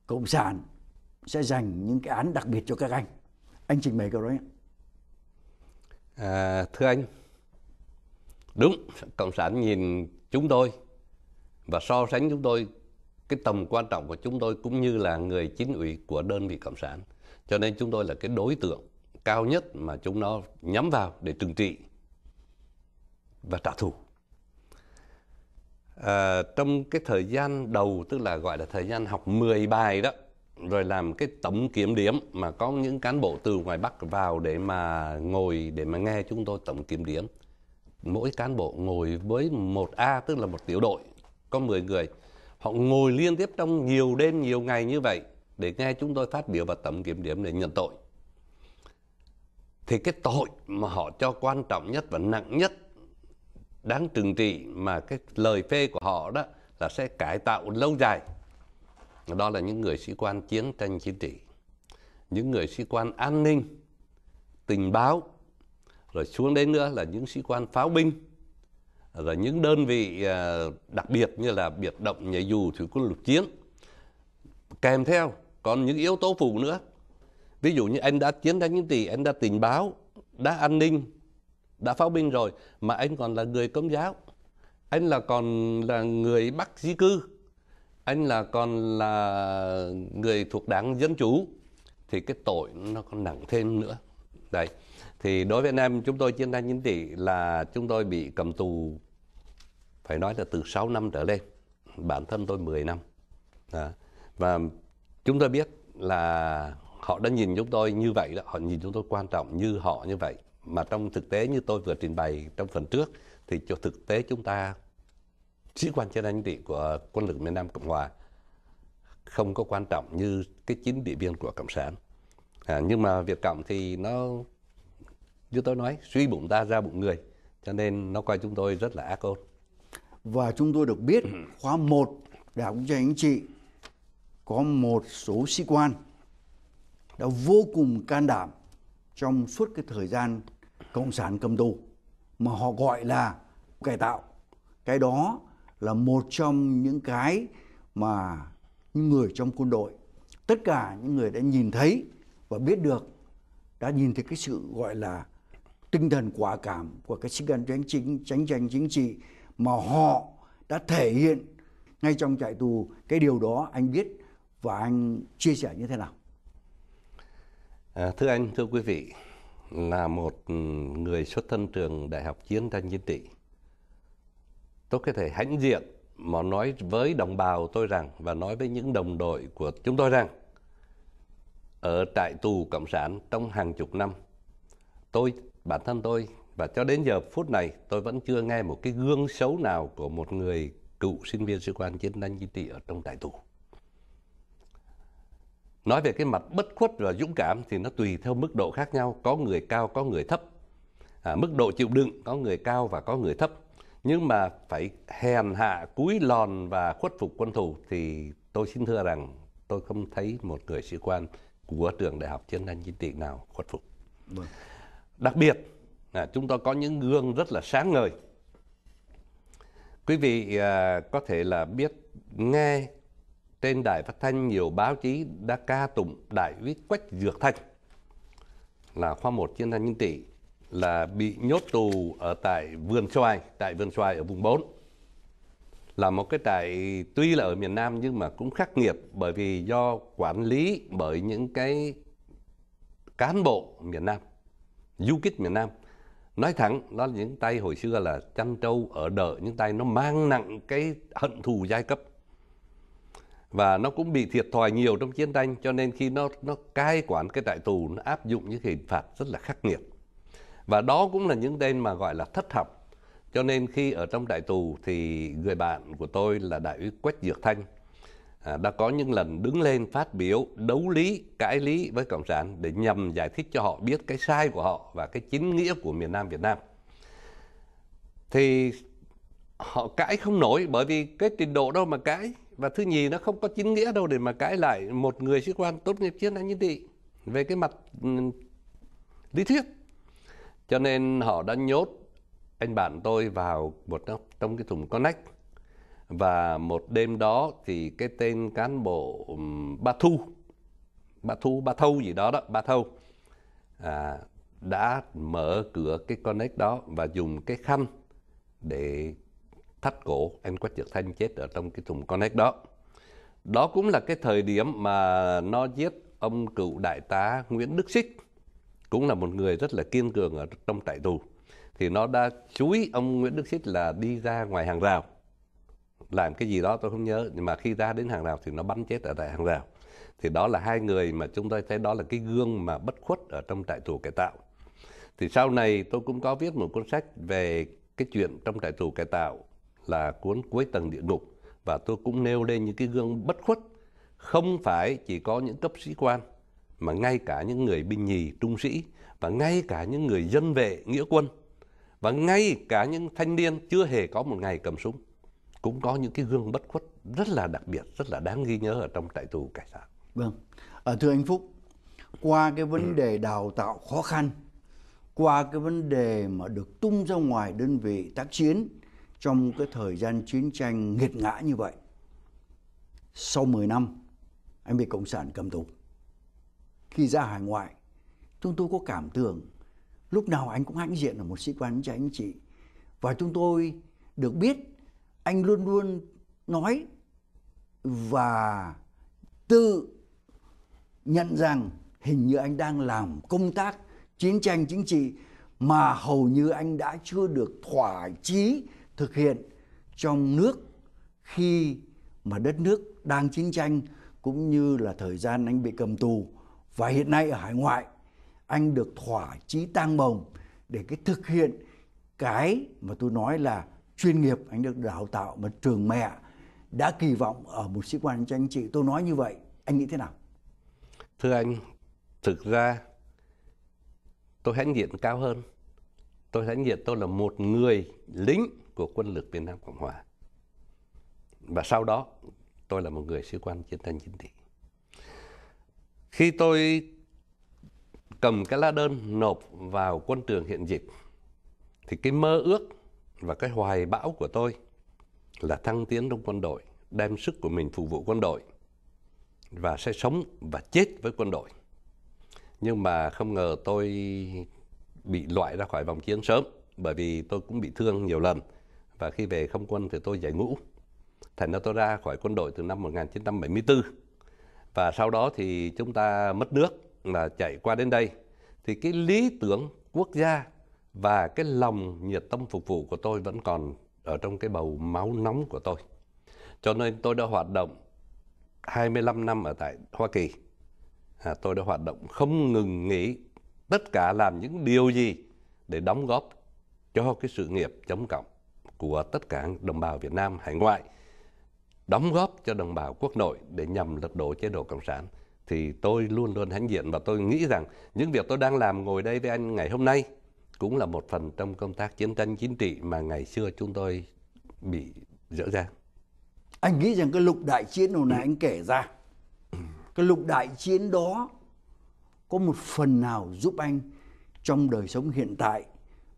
cộng sản sẽ dành những cái án đặc biệt cho các anh anh trình bày câu đó nhé à, thưa anh đúng cộng sản nhìn chúng tôi và so sánh chúng tôi cái tầm quan trọng của chúng tôi cũng như là người chính ủy của đơn vị cộng sản cho nên chúng tôi là cái đối tượng cao nhất mà chúng nó nhắm vào để trừng trị và trả thù à, trong cái thời gian đầu tức là gọi là thời gian học 10 bài đó rồi làm cái tổng kiểm điểm mà có những cán bộ từ ngoài Bắc vào để mà ngồi để mà nghe chúng tôi tổng kiểm điểm. Mỗi cán bộ ngồi với một A tức là một tiểu đội có 10 người. Họ ngồi liên tiếp trong nhiều đêm nhiều ngày như vậy để nghe chúng tôi phát biểu và tổng kiểm điểm để nhận tội. Thì cái tội mà họ cho quan trọng nhất và nặng nhất đáng trừng trị mà cái lời phê của họ đó là sẽ cải tạo lâu dài đó là những người sĩ quan chiến tranh chính trị những người sĩ quan an ninh tình báo rồi xuống đến nữa là những sĩ quan pháo binh rồi những đơn vị ờ, đặc biệt như là biệt động nhảy dù thủy quân lục chiến kèm theo còn những yếu tố phụ nữa ví dụ như anh đã chiến tranh chính trị anh đã tình báo đã an ninh đã pháo binh rồi mà anh còn là người công giáo anh là còn là người bắc di cư anh là còn là người thuộc đảng dân chủ thì cái tội nó còn nặng thêm nữa Đây, thì đối với anh em chúng tôi chiến tranh chính trị là chúng tôi bị cầm tù phải nói là từ 6 năm trở lên bản thân tôi 10 năm đó. và chúng tôi biết là họ đã nhìn chúng tôi như vậy đó họ nhìn chúng tôi quan trọng như họ như vậy mà trong thực tế như tôi vừa trình bày trong phần trước thì cho thực tế chúng ta sĩ quan trên anh trị của quân lực miền Nam Cộng Hòa không có quan trọng như cái chính địa biên của Cộng sản. À, nhưng mà Việt Cộng thì nó như tôi nói suy bụng ta ra bụng người cho nên nó coi chúng tôi rất là ác ôn. Và chúng tôi được biết khóa 1 Đảng Quốc gia anh trị có một số sĩ quan đã vô cùng can đảm trong suốt cái thời gian cộng sản cầm tù mà họ gọi là cải tạo cái đó là một trong những cái mà những người trong quân đội tất cả những người đã nhìn thấy và biết được đã nhìn thấy cái sự gọi là tinh thần quả cảm của cái sức quan tránh chính tránh tranh chính trị mà họ đã thể hiện ngay trong trại tù cái điều đó anh biết và anh chia sẻ như thế nào à, thưa anh thưa quý vị là một ừ, người xuất thân trường Đại học Chiến tranh Chính trị. Tôi có thể hãnh diện mà nói với đồng bào tôi rằng và nói với những đồng đội của chúng tôi rằng ở trại tù Cộng sản trong hàng chục năm tôi bản thân tôi và cho đến giờ phút này tôi vẫn chưa nghe một cái gương xấu nào của một người cựu sinh viên sĩ quan chiến tranh chính trị ở trong trại tù. Nói về cái mặt bất khuất và dũng cảm thì nó tùy theo mức độ khác nhau, có người cao, có người thấp. À, mức độ chịu đựng có người cao và có người thấp. Nhưng mà phải hèn hạ, cúi lòn và khuất phục quân thù thì tôi xin thưa rằng tôi không thấy một người sĩ quan của trường đại học chiến tranh chính trị nào khuất phục. Vâng. Đặc biệt là chúng tôi có những gương rất là sáng ngời. Quý vị à, có thể là biết nghe trên đài phát thanh nhiều báo chí đã ca tụng đại úy Quách Dược Thanh là khoa một chuyên thanh nhân trị là bị nhốt tù ở tại Vườn Xoài, tại Vườn Xoài ở vùng 4. Là một cái trại tuy là ở miền Nam nhưng mà cũng khắc nghiệt bởi vì do quản lý bởi những cái cán bộ miền Nam, du kích miền Nam. Nói thẳng, đó là những tay hồi xưa là chăn trâu ở đợ, những tay nó mang nặng cái hận thù giai cấp và nó cũng bị thiệt thòi nhiều trong chiến tranh cho nên khi nó nó cai quản cái trại tù nó áp dụng những hình phạt rất là khắc nghiệt và đó cũng là những tên mà gọi là thất học cho nên khi ở trong đại tù thì người bạn của tôi là đại úy quách dược thanh à, đã có những lần đứng lên phát biểu đấu lý cãi lý với cộng sản để nhằm giải thích cho họ biết cái sai của họ và cái chính nghĩa của miền nam việt nam thì họ cãi không nổi bởi vì cái trình độ đâu mà cãi và thứ nhì nó không có chính nghĩa đâu để mà cãi lại một người sĩ quan tốt nghiệp chiến đánh chính trị về cái mặt ừ, lý thuyết cho nên họ đã nhốt anh bạn tôi vào một trong cái thùng con nách và một đêm đó thì cái tên cán bộ ừ, ba thu ba thu ba thâu gì đó đó ba thâu à, đã mở cửa cái connect đó và dùng cái khăn để thắt cổ anh Quách trực Thanh chết ở trong cái thùng connect đó đó cũng là cái thời điểm mà nó giết ông cựu đại tá Nguyễn Đức Xích cũng là một người rất là kiên cường ở trong trại tù thì nó đã chú ý ông Nguyễn Đức Xích là đi ra ngoài hàng rào làm cái gì đó tôi không nhớ nhưng mà khi ra đến hàng rào thì nó bắn chết ở tại hàng rào thì đó là hai người mà chúng tôi thấy đó là cái gương mà bất khuất ở trong trại tù cải tạo thì sau này tôi cũng có viết một cuốn sách về cái chuyện trong trại tù cải tạo là cuốn Cuối tầng địa ngục và tôi cũng nêu lên những cái gương bất khuất không phải chỉ có những cấp sĩ quan mà ngay cả những người binh nhì trung sĩ và ngay cả những người dân vệ nghĩa quân và ngay cả những thanh niên chưa hề có một ngày cầm súng cũng có những cái gương bất khuất rất là đặc biệt rất là đáng ghi nhớ ở trong trại tù cải tạo vâng à, thưa anh phúc qua cái vấn đề đào tạo khó khăn qua cái vấn đề mà được tung ra ngoài đơn vị tác chiến trong cái thời gian chiến tranh nghiệt ngã như vậy sau 10 năm anh bị cộng sản cầm tù khi ra hải ngoại chúng tôi có cảm tưởng lúc nào anh cũng hãnh diện là một sĩ quan cho anh chị và chúng tôi được biết anh luôn luôn nói và tự nhận rằng hình như anh đang làm công tác chiến tranh chính trị mà hầu như anh đã chưa được thỏa chí thực hiện trong nước khi mà đất nước đang chiến tranh cũng như là thời gian anh bị cầm tù và hiện nay ở hải ngoại anh được thỏa chí tang bồng để cái thực hiện cái mà tôi nói là chuyên nghiệp anh được đào tạo mà trường mẹ đã kỳ vọng ở một sĩ quan tranh trị tôi nói như vậy anh nghĩ thế nào thưa anh thực ra tôi hãnh diện cao hơn tôi hãnh nhận tôi là một người lính của quân lực Việt Nam Cộng Hòa. Và sau đó tôi là một người sĩ quan chiến tranh chính trị. Khi tôi cầm cái lá đơn nộp vào quân trường hiện dịch thì cái mơ ước và cái hoài bão của tôi là thăng tiến trong quân đội, đem sức của mình phục vụ quân đội và sẽ sống và chết với quân đội. Nhưng mà không ngờ tôi bị loại ra khỏi vòng chiến sớm bởi vì tôi cũng bị thương nhiều lần và khi về không quân thì tôi giải ngũ thành ra tôi ra khỏi quân đội từ năm 1974 và sau đó thì chúng ta mất nước là chạy qua đến đây thì cái lý tưởng quốc gia và cái lòng nhiệt tâm phục vụ của tôi vẫn còn ở trong cái bầu máu nóng của tôi cho nên tôi đã hoạt động 25 năm ở tại Hoa Kỳ à, tôi đã hoạt động không ngừng nghỉ tất cả làm những điều gì để đóng góp cho cái sự nghiệp chống cộng của tất cả đồng bào Việt Nam hải ngoại đóng góp cho đồng bào quốc nội để nhằm lật đổ chế độ cộng sản thì tôi luôn luôn hãnh diện và tôi nghĩ rằng những việc tôi đang làm ngồi đây với anh ngày hôm nay cũng là một phần trong công tác chiến tranh chính trị mà ngày xưa chúng tôi bị dỡ ra. Anh nghĩ rằng cái lục đại chiến hồi nãy anh kể ra, cái lục đại chiến đó có một phần nào giúp anh trong đời sống hiện tại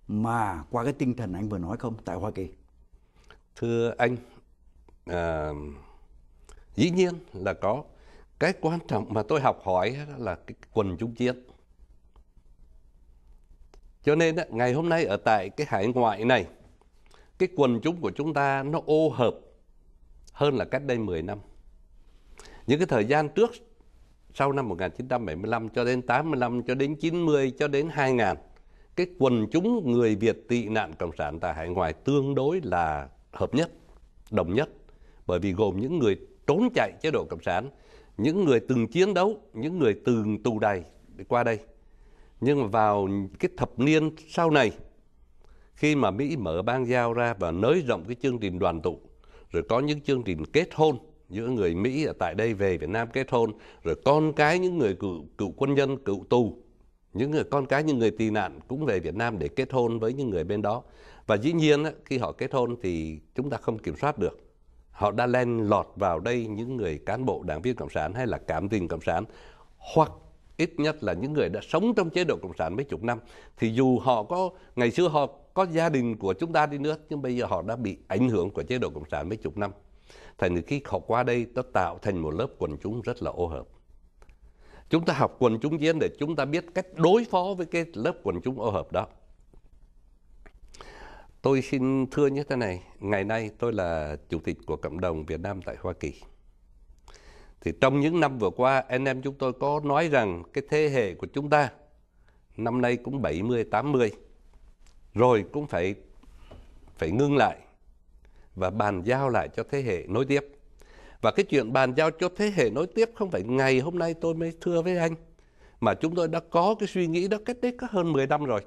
mà qua cái tinh thần anh vừa nói không tại Hoa Kỳ? Thưa anh, à, dĩ nhiên là có. Cái quan trọng mà tôi học hỏi là cái quần chúng chiến. Cho nên ngày hôm nay ở tại cái hải ngoại này, cái quần chúng của chúng ta nó ô hợp hơn là cách đây 10 năm. Những cái thời gian trước sau năm 1975 cho đến 85 cho đến 90 cho đến 2000 cái quần chúng người Việt tị nạn cộng sản tại hải ngoại tương đối là hợp nhất, đồng nhất bởi vì gồm những người trốn chạy chế độ cộng sản, những người từng chiến đấu, những người từng tù đầy để qua đây. Nhưng mà vào cái thập niên sau này khi mà Mỹ mở bang giao ra và nới rộng cái chương trình đoàn tụ rồi có những chương trình kết hôn giữa người Mỹ ở tại đây về Việt Nam kết hôn rồi con cái những người cựu, cựu quân nhân cựu tù những người con cái những người tị nạn cũng về Việt Nam để kết hôn với những người bên đó và dĩ nhiên khi họ kết hôn thì chúng ta không kiểm soát được họ đã len lọt vào đây những người cán bộ đảng viên cộng sản hay là cảm tình cộng sản hoặc ít nhất là những người đã sống trong chế độ cộng sản mấy chục năm thì dù họ có ngày xưa họ có gia đình của chúng ta đi nữa nhưng bây giờ họ đã bị ảnh hưởng của chế độ cộng sản mấy chục năm Thành khi học qua đây nó tạo thành một lớp quần chúng rất là ô hợp. Chúng ta học quần chúng diễn để chúng ta biết cách đối phó với cái lớp quần chúng ô hợp đó. Tôi xin thưa như thế này, ngày nay tôi là chủ tịch của cộng đồng Việt Nam tại Hoa Kỳ. Thì trong những năm vừa qua, anh em chúng tôi có nói rằng cái thế hệ của chúng ta năm nay cũng 70 80 rồi cũng phải phải ngưng lại và bàn giao lại cho thế hệ nối tiếp. Và cái chuyện bàn giao cho thế hệ nối tiếp không phải ngày hôm nay tôi mới thưa với anh, mà chúng tôi đã có cái suy nghĩ đó cách đây có hơn 10 năm rồi.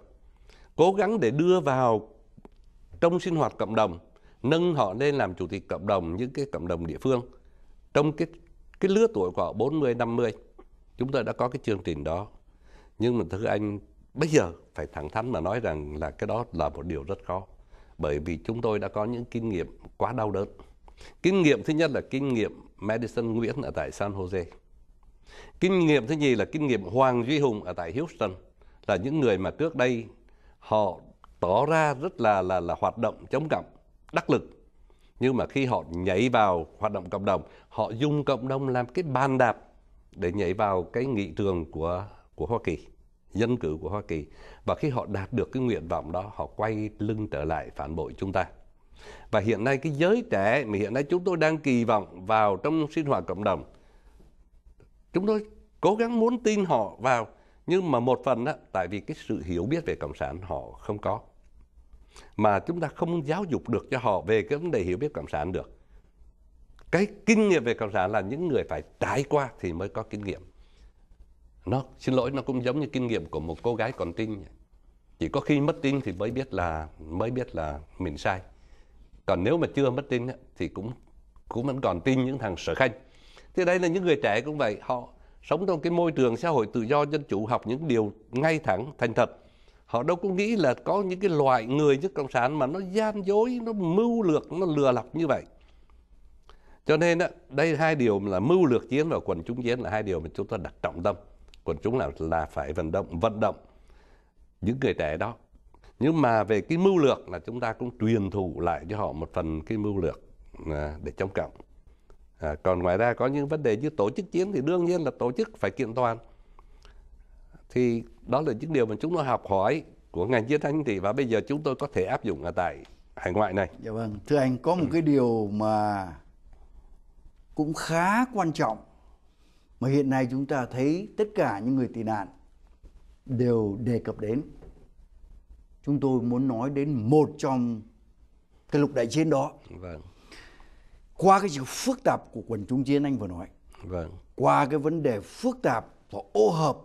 Cố gắng để đưa vào trong sinh hoạt cộng đồng, nâng họ lên làm chủ tịch cộng đồng những cái cộng đồng địa phương. Trong cái cái lứa tuổi của họ 40 50, chúng tôi đã có cái chương trình đó. Nhưng mà thưa anh, bây giờ phải thẳng thắn mà nói rằng là cái đó là một điều rất khó bởi vì chúng tôi đã có những kinh nghiệm quá đau đớn. Kinh nghiệm thứ nhất là kinh nghiệm Madison Nguyễn ở tại San Jose. Kinh nghiệm thứ nhì là kinh nghiệm Hoàng Duy Hùng ở tại Houston là những người mà trước đây họ tỏ ra rất là là là hoạt động chống cộng, đắc lực. Nhưng mà khi họ nhảy vào hoạt động cộng đồng, họ dùng cộng đồng làm cái bàn đạp để nhảy vào cái nghị trường của của Hoa Kỳ dân cử của Hoa Kỳ và khi họ đạt được cái nguyện vọng đó họ quay lưng trở lại phản bội chúng ta và hiện nay cái giới trẻ mà hiện nay chúng tôi đang kỳ vọng vào trong sinh hoạt cộng đồng chúng tôi cố gắng muốn tin họ vào nhưng mà một phần đó tại vì cái sự hiểu biết về cộng sản họ không có mà chúng ta không giáo dục được cho họ về cái vấn đề hiểu biết cộng sản được cái kinh nghiệm về cộng sản là những người phải trải qua thì mới có kinh nghiệm nó xin lỗi nó cũng giống như kinh nghiệm của một cô gái còn tin chỉ có khi mất tin thì mới biết là mới biết là mình sai còn nếu mà chưa mất tin thì cũng cũng vẫn còn tin những thằng sở khanh thế đây là những người trẻ cũng vậy họ sống trong cái môi trường xã hội tự do dân chủ học những điều ngay thẳng thành thật họ đâu có nghĩ là có những cái loại người nhất cộng sản mà nó gian dối nó mưu lược nó lừa lọc như vậy cho nên đây hai điều là mưu lược chiến và quần chúng chiến là hai điều mà chúng ta đặt trọng tâm của chúng là là phải vận động vận động những người trẻ đó nhưng mà về cái mưu lược là chúng ta cũng truyền thụ lại cho họ một phần cái mưu lược à, để chống cộng à, còn ngoài ra có những vấn đề như tổ chức chiến thì đương nhiên là tổ chức phải kiện toàn thì đó là những điều mà chúng tôi học hỏi của ngành chiến tranh thì và bây giờ chúng tôi có thể áp dụng ở tại hải ngoại này. Dạ vâng, thưa anh có một ừ. cái điều mà cũng khá quan trọng mà hiện nay chúng ta thấy tất cả những người tị nạn đều đề cập đến chúng tôi muốn nói đến một trong cái lục đại chiến đó vâng. qua cái sự phức tạp của quần chúng chiến anh vừa nói vâng. qua cái vấn đề phức tạp và ô hợp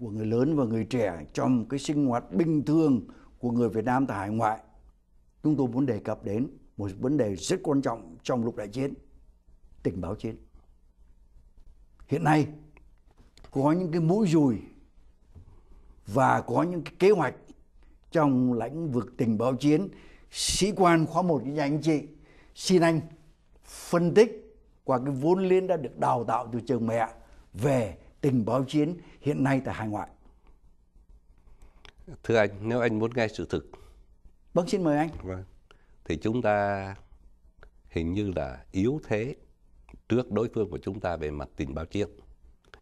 của người lớn và người trẻ trong cái sinh hoạt bình thường của người Việt Nam tại hải ngoại chúng tôi muốn đề cập đến một vấn đề rất quan trọng trong lục đại chiến tình báo chiến hiện nay có những cái mũi dùi và có những cái kế hoạch trong lĩnh vực tình báo chiến sĩ quan khóa một như anh chị xin anh phân tích qua cái vốn liên đã được đào tạo từ trường mẹ về tình báo chiến hiện nay tại hải ngoại thưa anh nếu anh muốn nghe sự thực vâng xin mời anh vâng thì chúng ta hình như là yếu thế trước đối phương của chúng ta về mặt tình báo chiến.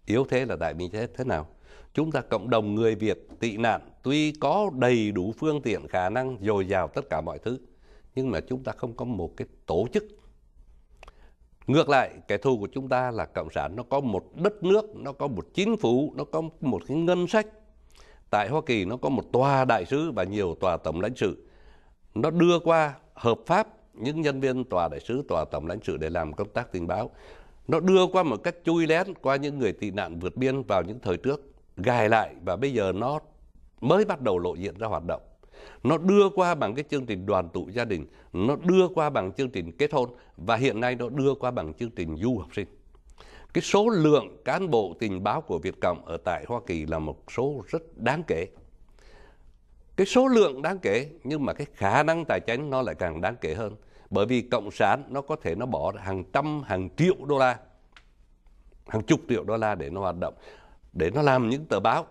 Yếu thế là tại vì thế thế nào? Chúng ta cộng đồng người Việt tị nạn tuy có đầy đủ phương tiện khả năng dồi dào tất cả mọi thứ nhưng mà chúng ta không có một cái tổ chức. Ngược lại, kẻ thù của chúng ta là cộng sản nó có một đất nước, nó có một chính phủ, nó có một cái ngân sách. Tại Hoa Kỳ nó có một tòa đại sứ và nhiều tòa tổng lãnh sự. Nó đưa qua hợp pháp những nhân viên tòa đại sứ, tòa tổng lãnh sự để làm công tác tình báo. Nó đưa qua một cách chui lén qua những người tị nạn vượt biên vào những thời trước, gài lại và bây giờ nó mới bắt đầu lộ diện ra hoạt động. Nó đưa qua bằng cái chương trình đoàn tụ gia đình, nó đưa qua bằng chương trình kết hôn và hiện nay nó đưa qua bằng chương trình du học sinh. Cái số lượng cán bộ tình báo của Việt Cộng ở tại Hoa Kỳ là một số rất đáng kể cái số lượng đáng kể nhưng mà cái khả năng tài chính nó lại càng đáng kể hơn bởi vì cộng sản nó có thể nó bỏ hàng trăm hàng triệu đô la hàng chục triệu đô la để nó hoạt động để nó làm những tờ báo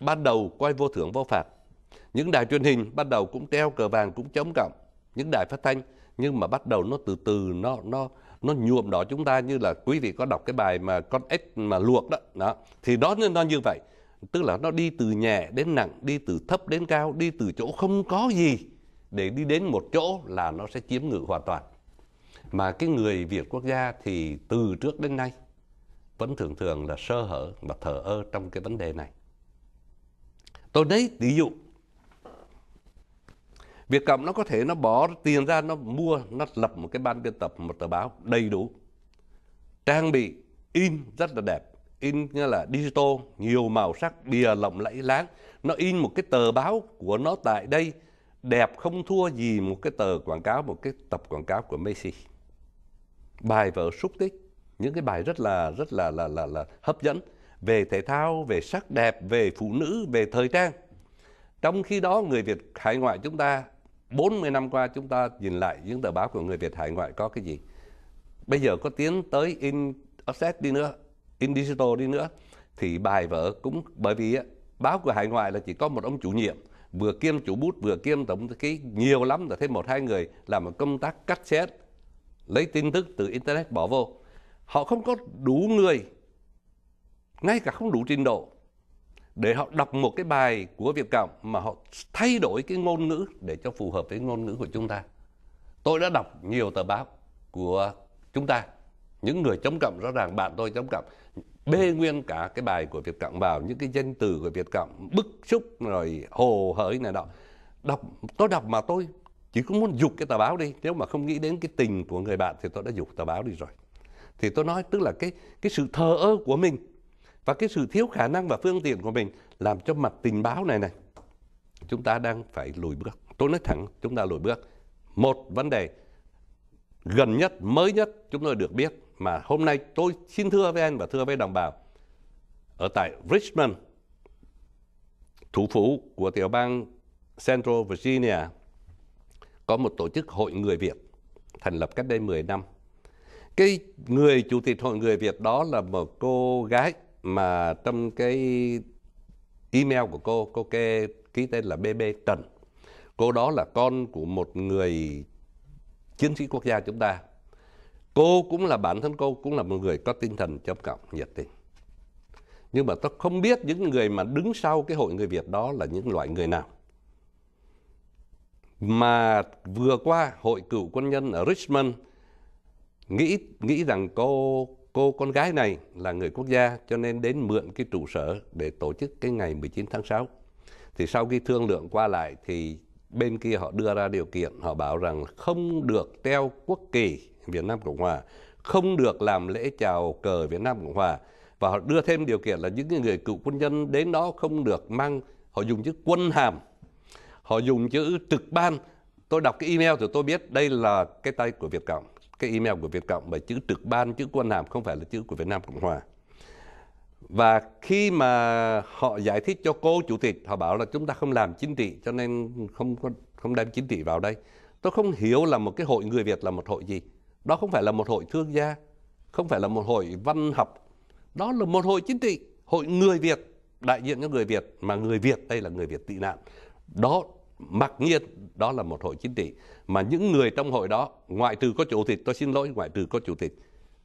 ban đầu quay vô thưởng vô phạt những đài truyền hình ban đầu cũng treo cờ vàng cũng chống cộng những đài phát thanh nhưng mà bắt đầu nó từ từ nó nó nó nhuộm đỏ chúng ta như là quý vị có đọc cái bài mà con ếch mà luộc đó đó thì đó nên nó như vậy tức là nó đi từ nhẹ đến nặng đi từ thấp đến cao đi từ chỗ không có gì để đi đến một chỗ là nó sẽ chiếm ngự hoàn toàn mà cái người việt quốc gia thì từ trước đến nay vẫn thường thường là sơ hở và thờ ơ trong cái vấn đề này tôi lấy ví dụ Việt Cộng nó có thể nó bỏ tiền ra nó mua nó lập một cái ban biên tập một tờ báo đầy đủ trang bị in rất là đẹp in như là digital nhiều màu sắc bìa lộng lẫy láng nó in một cái tờ báo của nó tại đây đẹp không thua gì một cái tờ quảng cáo một cái tập quảng cáo của Messi bài vở xúc tích những cái bài rất là rất là là là, là hấp dẫn về thể thao về sắc đẹp về phụ nữ về thời trang trong khi đó người Việt hải ngoại chúng ta 40 năm qua chúng ta nhìn lại những tờ báo của người Việt hải ngoại có cái gì bây giờ có tiến tới in offset đi nữa in digital đi nữa thì bài vở cũng bởi vì báo của hải ngoại là chỉ có một ông chủ nhiệm vừa kiêm chủ bút vừa kiêm tổng ký nhiều lắm là thêm một hai người làm một công tác cắt xét lấy tin tức từ internet bỏ vô họ không có đủ người ngay cả không đủ trình độ để họ đọc một cái bài của Việt Cộng mà họ thay đổi cái ngôn ngữ để cho phù hợp với ngôn ngữ của chúng ta. Tôi đã đọc nhiều tờ báo của chúng ta. Những người chống cộng rõ ràng bạn tôi chống cộng bê nguyên cả cái bài của Việt Cộng vào những cái danh từ của Việt Cộng bức xúc rồi hồ hởi này đó đọc tôi đọc mà tôi chỉ có muốn dục cái tờ báo đi nếu mà không nghĩ đến cái tình của người bạn thì tôi đã dục tờ báo đi rồi thì tôi nói tức là cái cái sự thờ ơ của mình và cái sự thiếu khả năng và phương tiện của mình làm cho mặt tình báo này này chúng ta đang phải lùi bước tôi nói thẳng chúng ta lùi bước một vấn đề gần nhất mới nhất chúng tôi được biết mà hôm nay tôi xin thưa với anh và thưa với đồng bào ở tại Richmond thủ phủ của tiểu bang Central Virginia có một tổ chức hội người Việt thành lập cách đây 10 năm. Cái người chủ tịch hội người Việt đó là một cô gái mà trong cái email của cô, cô kê ký tên là BB Trần. Cô đó là con của một người chiến sĩ quốc gia chúng ta cô cũng là bản thân cô cũng là một người có tinh thần chống cộng nhiệt tình nhưng mà tôi không biết những người mà đứng sau cái hội người Việt đó là những loại người nào mà vừa qua hội cựu quân nhân ở Richmond nghĩ nghĩ rằng cô cô con gái này là người quốc gia cho nên đến mượn cái trụ sở để tổ chức cái ngày 19 tháng 6. Thì sau khi thương lượng qua lại thì bên kia họ đưa ra điều kiện họ bảo rằng không được treo quốc kỳ Việt Nam Cộng Hòa không được làm lễ chào cờ Việt Nam Cộng Hòa và họ đưa thêm điều kiện là những người cựu quân nhân đến đó không được mang họ dùng chữ quân hàm họ dùng chữ trực ban tôi đọc cái email thì tôi biết đây là cái tay của Việt Cộng cái email của Việt Cộng bởi chữ trực ban chữ quân hàm không phải là chữ của Việt Nam Cộng Hòa và khi mà họ giải thích cho cô chủ tịch họ bảo là chúng ta không làm chính trị cho nên không không đem chính trị vào đây tôi không hiểu là một cái hội người Việt là một hội gì đó không phải là một hội thương gia, không phải là một hội văn học. Đó là một hội chính trị, hội người Việt, đại diện cho người Việt, mà người Việt đây là người Việt tị nạn. Đó mặc nhiên đó là một hội chính trị mà những người trong hội đó ngoại trừ có chủ tịch tôi xin lỗi ngoại trừ có chủ tịch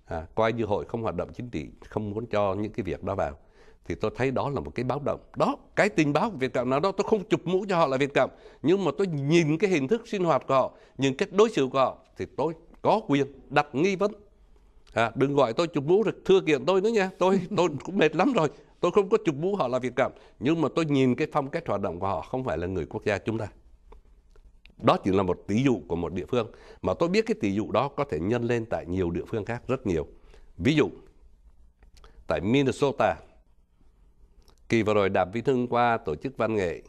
à, coi như hội không hoạt động chính trị không muốn cho những cái việc đó vào thì tôi thấy đó là một cái báo động đó cái tình báo của việt cộng nào đó tôi không chụp mũ cho họ là việt cộng nhưng mà tôi nhìn cái hình thức sinh hoạt của họ nhìn cách đối xử của họ thì tôi có quyền đặt nghi vấn à, đừng gọi tôi chụp mũ rồi thưa kiện tôi nữa nha tôi tôi cũng mệt lắm rồi tôi không có chụp mũ họ là việt cảm nhưng mà tôi nhìn cái phong cách hoạt động của họ không phải là người quốc gia chúng ta đó chỉ là một ví dụ của một địa phương mà tôi biết cái ví dụ đó có thể nhân lên tại nhiều địa phương khác rất nhiều ví dụ tại Minnesota kỳ vừa rồi đạp vi thương qua tổ chức văn nghệ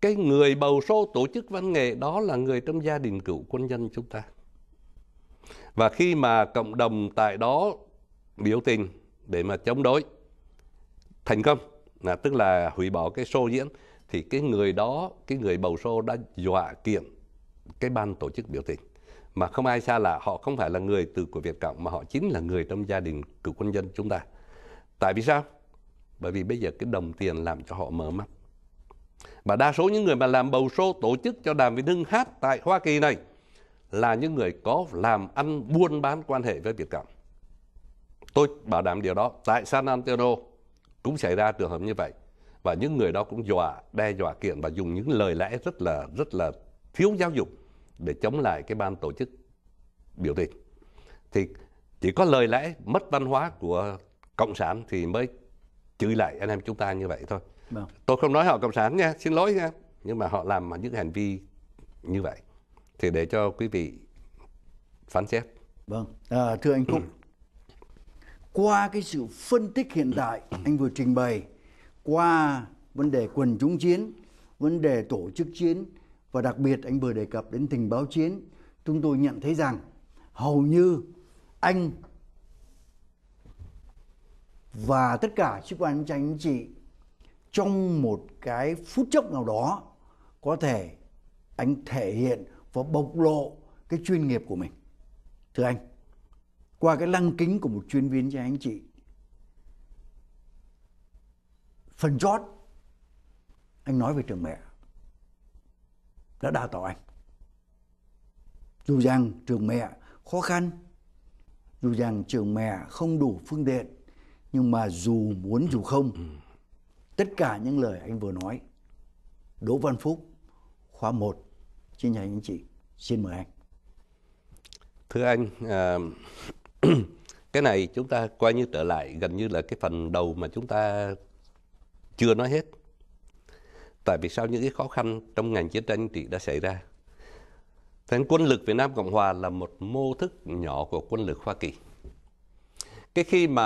cái người bầu sô tổ chức văn nghệ đó là người trong gia đình cựu quân nhân chúng ta và khi mà cộng đồng tại đó biểu tình để mà chống đối thành công, là tức là hủy bỏ cái show diễn, thì cái người đó, cái người bầu show đã dọa kiện cái ban tổ chức biểu tình. Mà không ai xa lạ, họ không phải là người từ của Việt Cộng mà họ chính là người trong gia đình cựu quân dân chúng ta. Tại vì sao? Bởi vì bây giờ cái đồng tiền làm cho họ mở mắt. Và đa số những người mà làm bầu show tổ chức cho Đàm Vĩnh Hưng hát tại Hoa Kỳ này là những người có làm ăn buôn bán quan hệ với Việt Cộng. Tôi bảo đảm điều đó. Tại San Antonio cũng xảy ra trường hợp như vậy. Và những người đó cũng dọa, đe dọa kiện và dùng những lời lẽ rất là rất là thiếu giáo dục để chống lại cái ban tổ chức biểu tình. Thì chỉ có lời lẽ mất văn hóa của cộng sản thì mới chửi lại anh em chúng ta như vậy thôi. Vâng. Tôi không nói họ cộng sản nha, xin lỗi nha, nhưng mà họ làm những hành vi như vậy thì để cho quý vị phán xét. Vâng, à, thưa anh Phúc, qua cái sự phân tích hiện tại anh vừa trình bày, qua vấn đề quần chúng chiến, vấn đề tổ chức chiến và đặc biệt anh vừa đề cập đến tình báo chiến, chúng tôi nhận thấy rằng hầu như anh và tất cả sĩ quan chiến tranh chị trong một cái phút chốc nào đó có thể anh thể hiện và bộc lộ cái chuyên nghiệp của mình thưa anh qua cái lăng kính của một chuyên viên cho anh chị phần chót anh nói về trường mẹ đã đào tạo anh dù rằng trường mẹ khó khăn dù rằng trường mẹ không đủ phương tiện nhưng mà dù muốn dù không ừ. tất cả những lời anh vừa nói Đỗ Văn Phúc khóa 1 Xin chào anh chị, xin mời anh. Thưa anh, à, cái này chúng ta coi như trở lại gần như là cái phần đầu mà chúng ta chưa nói hết. Tại vì sao những cái khó khăn trong ngành chiến tranh trị đã xảy ra? Thế quân lực Việt Nam Cộng Hòa là một mô thức nhỏ của quân lực Hoa Kỳ. Cái khi mà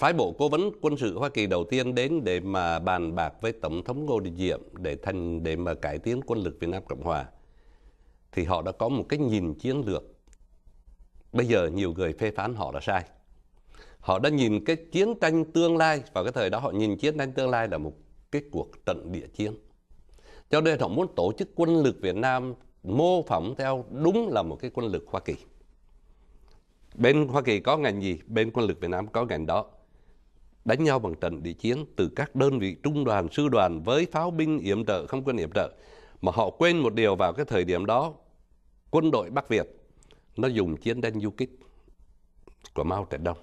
phái bộ cố vấn quân sự Hoa Kỳ đầu tiên đến để mà bàn bạc với Tổng thống Ngô Đình Diệm để thành để mà cải tiến quân lực Việt Nam Cộng Hòa thì họ đã có một cái nhìn chiến lược. Bây giờ nhiều người phê phán họ là sai. Họ đã nhìn cái chiến tranh tương lai vào cái thời đó họ nhìn chiến tranh tương lai là một cái cuộc trận địa chiến. Cho nên họ muốn tổ chức quân lực Việt Nam mô phỏng theo đúng là một cái quân lực Hoa Kỳ. Bên Hoa Kỳ có ngành gì, bên quân lực Việt Nam có ngành đó đánh nhau bằng trận địa chiến từ các đơn vị trung đoàn, sư đoàn với pháo binh yểm trợ, không quân yểm trợ. Mà họ quên một điều vào cái thời điểm đó, quân đội Bắc Việt nó dùng chiến tranh du kích của Mao Trạch Đông.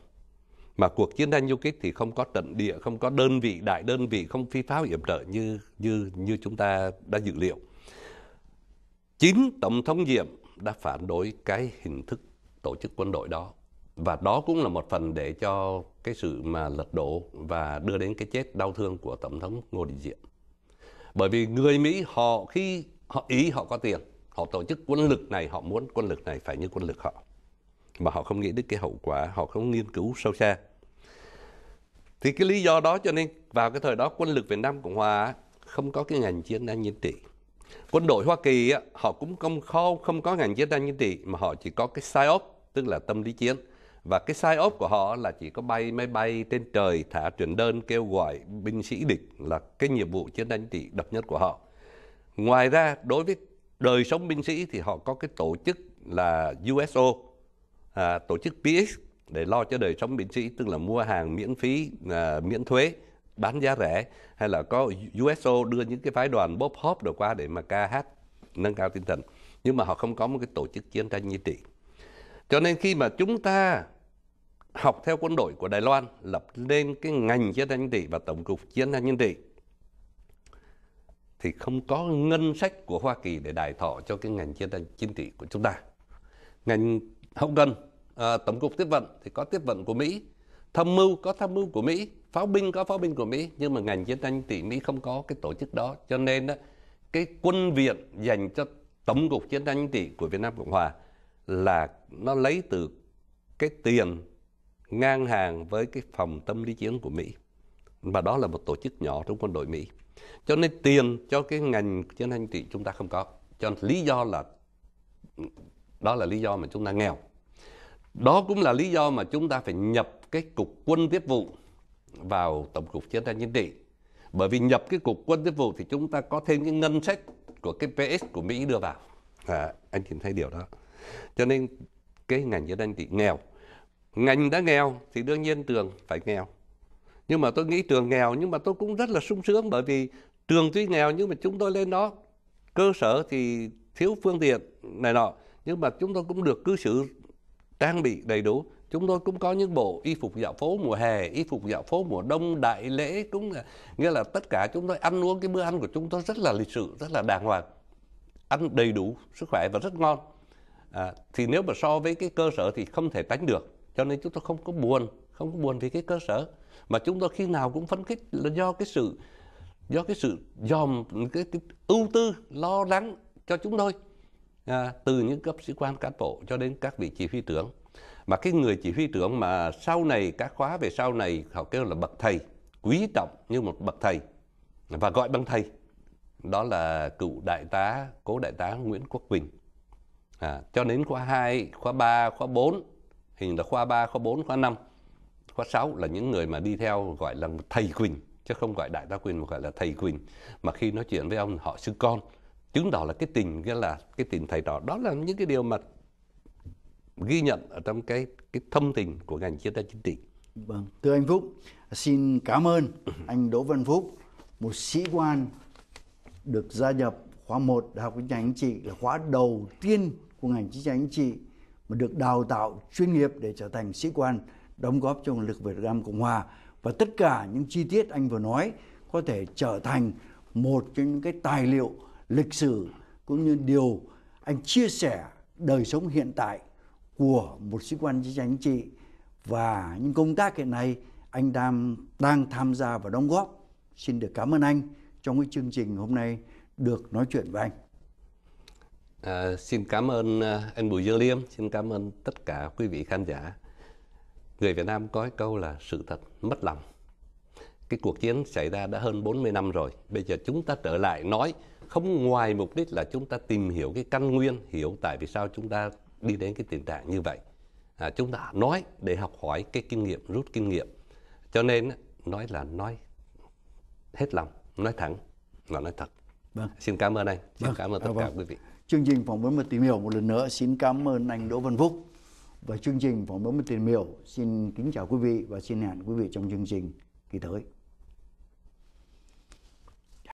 Mà cuộc chiến tranh du kích thì không có trận địa, không có đơn vị, đại đơn vị, không phi pháo yểm trợ như như như chúng ta đã dự liệu. Chính Tổng thống Diệm đã phản đối cái hình thức tổ chức quân đội đó và đó cũng là một phần để cho cái sự mà lật đổ và đưa đến cái chết đau thương của tổng thống Ngô Đình Diệm bởi vì người Mỹ họ khi họ ý họ có tiền họ tổ chức quân lực này họ muốn quân lực này phải như quân lực họ mà họ không nghĩ đến cái hậu quả họ không nghiên cứu sâu xa thì cái lý do đó cho nên vào cái thời đó quân lực Việt Nam Cộng Hòa không có cái ngành chiến an chính trị quân đội Hoa Kỳ họ cũng không không có ngành chiến an chính trị mà họ chỉ có cái psyop tức là tâm lý chiến và cái sai ốp của họ là chỉ có bay máy bay trên trời thả truyền đơn kêu gọi binh sĩ địch là cái nhiệm vụ chiến tranh trị độc nhất của họ ngoài ra đối với đời sống binh sĩ thì họ có cái tổ chức là USO à, tổ chức PX để lo cho đời sống binh sĩ tức là mua hàng miễn phí à, miễn thuế bán giá rẻ hay là có USO đưa những cái phái đoàn bóp hóp rồi qua để mà ca hát nâng cao tinh thần nhưng mà họ không có một cái tổ chức chiến tranh như trị cho nên khi mà chúng ta học theo quân đội của Đài Loan lập nên cái ngành chiến tranh chính trị và tổng cục chiến tranh nhân trị thì không có ngân sách của Hoa Kỳ để đài thọ cho cái ngành chiến tranh chính trị của chúng ta. Ngành hậu cần, à, tổng cục tiếp vận thì có tiếp vận của Mỹ, tham mưu có tham mưu của Mỹ, pháo binh có pháo binh của Mỹ nhưng mà ngành chiến tranh chính trị Mỹ không có cái tổ chức đó cho nên cái quân viện dành cho tổng cục chiến tranh chính trị của Việt Nam Cộng Hòa là nó lấy từ cái tiền ngang hàng với cái phòng tâm lý chiến của Mỹ và đó là một tổ chức nhỏ trong quân đội Mỹ cho nên tiền cho cái ngành chiến hành trị chúng ta không có cho lý do là đó là lý do mà chúng ta nghèo đó cũng là lý do mà chúng ta phải nhập cái cục quân tiếp vụ vào tổng cục chiến tranh chính trị bởi vì nhập cái cục quân tiếp vụ thì chúng ta có thêm cái ngân sách của cái PS của Mỹ đưa vào à, anh nhìn thấy điều đó cho nên cái ngành chiến tranh trị nghèo ngành đã nghèo thì đương nhiên trường phải nghèo nhưng mà tôi nghĩ trường nghèo nhưng mà tôi cũng rất là sung sướng bởi vì trường tuy nghèo nhưng mà chúng tôi lên đó cơ sở thì thiếu phương tiện này nọ nhưng mà chúng tôi cũng được cư xử trang bị đầy đủ chúng tôi cũng có những bộ y phục dạo phố mùa hè y phục dạo phố mùa đông đại lễ cũng là nghĩa là tất cả chúng tôi ăn uống cái bữa ăn của chúng tôi rất là lịch sự rất là đàng hoàng ăn đầy đủ sức khỏe và rất ngon à, thì nếu mà so với cái cơ sở thì không thể tránh được cho nên chúng tôi không có buồn không có buồn vì cái cơ sở mà chúng tôi khi nào cũng phấn khích là do cái sự do cái sự dòm cái, cái ưu tư lo lắng cho chúng tôi à, từ những cấp sĩ quan cán bộ cho đến các vị chỉ huy trưởng mà cái người chỉ huy trưởng mà sau này các khóa về sau này họ kêu là bậc thầy quý trọng như một bậc thầy và gọi bằng thầy đó là cựu đại tá cố đại tá Nguyễn Quốc Bình à, cho đến khóa 2, khóa 3, khóa 4 hình là khoa 3, khoa 4, khoa 5, khoa 6 là những người mà đi theo gọi là thầy Quỳnh, chứ không gọi Đại tá Quỳnh mà gọi là thầy Quỳnh. Mà khi nói chuyện với ông họ sư con, chứng tỏ là cái tình nghĩa là cái tình thầy trò đó là những cái điều mà ghi nhận ở trong cái cái thâm tình của ngành chiến tranh chính trị. Vâng, thưa anh Phúc, xin cảm ơn anh Đỗ Văn Phúc, một sĩ quan được gia nhập khóa 1 Đại học Kinh tế Chính trị là khóa đầu tiên của ngành chính trị mà được đào tạo chuyên nghiệp để trở thành sĩ quan đóng góp cho lực Việt Nam Cộng Hòa và tất cả những chi tiết anh vừa nói có thể trở thành một trong những cái tài liệu lịch sử cũng như điều anh chia sẻ đời sống hiện tại của một sĩ quan chiến tranh trị và những công tác hiện nay anh đang đang tham gia và đóng góp. Xin được cảm ơn anh trong cái chương trình hôm nay được nói chuyện với anh. À, xin cảm ơn ờ, anh Bùi Dương Liêm, xin cảm ơn tất cả quý vị khán giả. Người Việt Nam có câu là sự thật mất lòng. Cái cuộc chiến xảy ra đã hơn 40 năm rồi. Bây giờ chúng ta trở lại nói không ngoài mục đích là chúng ta tìm hiểu cái căn nguyên, hiểu tại vì sao chúng ta đi đến cái tình trạng như vậy. À, chúng ta nói để học hỏi cái kinh nghiệm, rút kinh nghiệm. Cho nên nói là nói hết lòng, nói thẳng và nói thật. Vâng. Xin cảm ơn anh, xin vâng. cảm ơn tất à, vâng. cả quý vị chương trình phỏng vấn một tìm hiểu một lần nữa xin cảm ơn anh Đỗ Văn Phúc và chương trình phỏng vấn một tìm hiểu xin kính chào quý vị và xin hẹn quý vị trong chương trình kỳ tới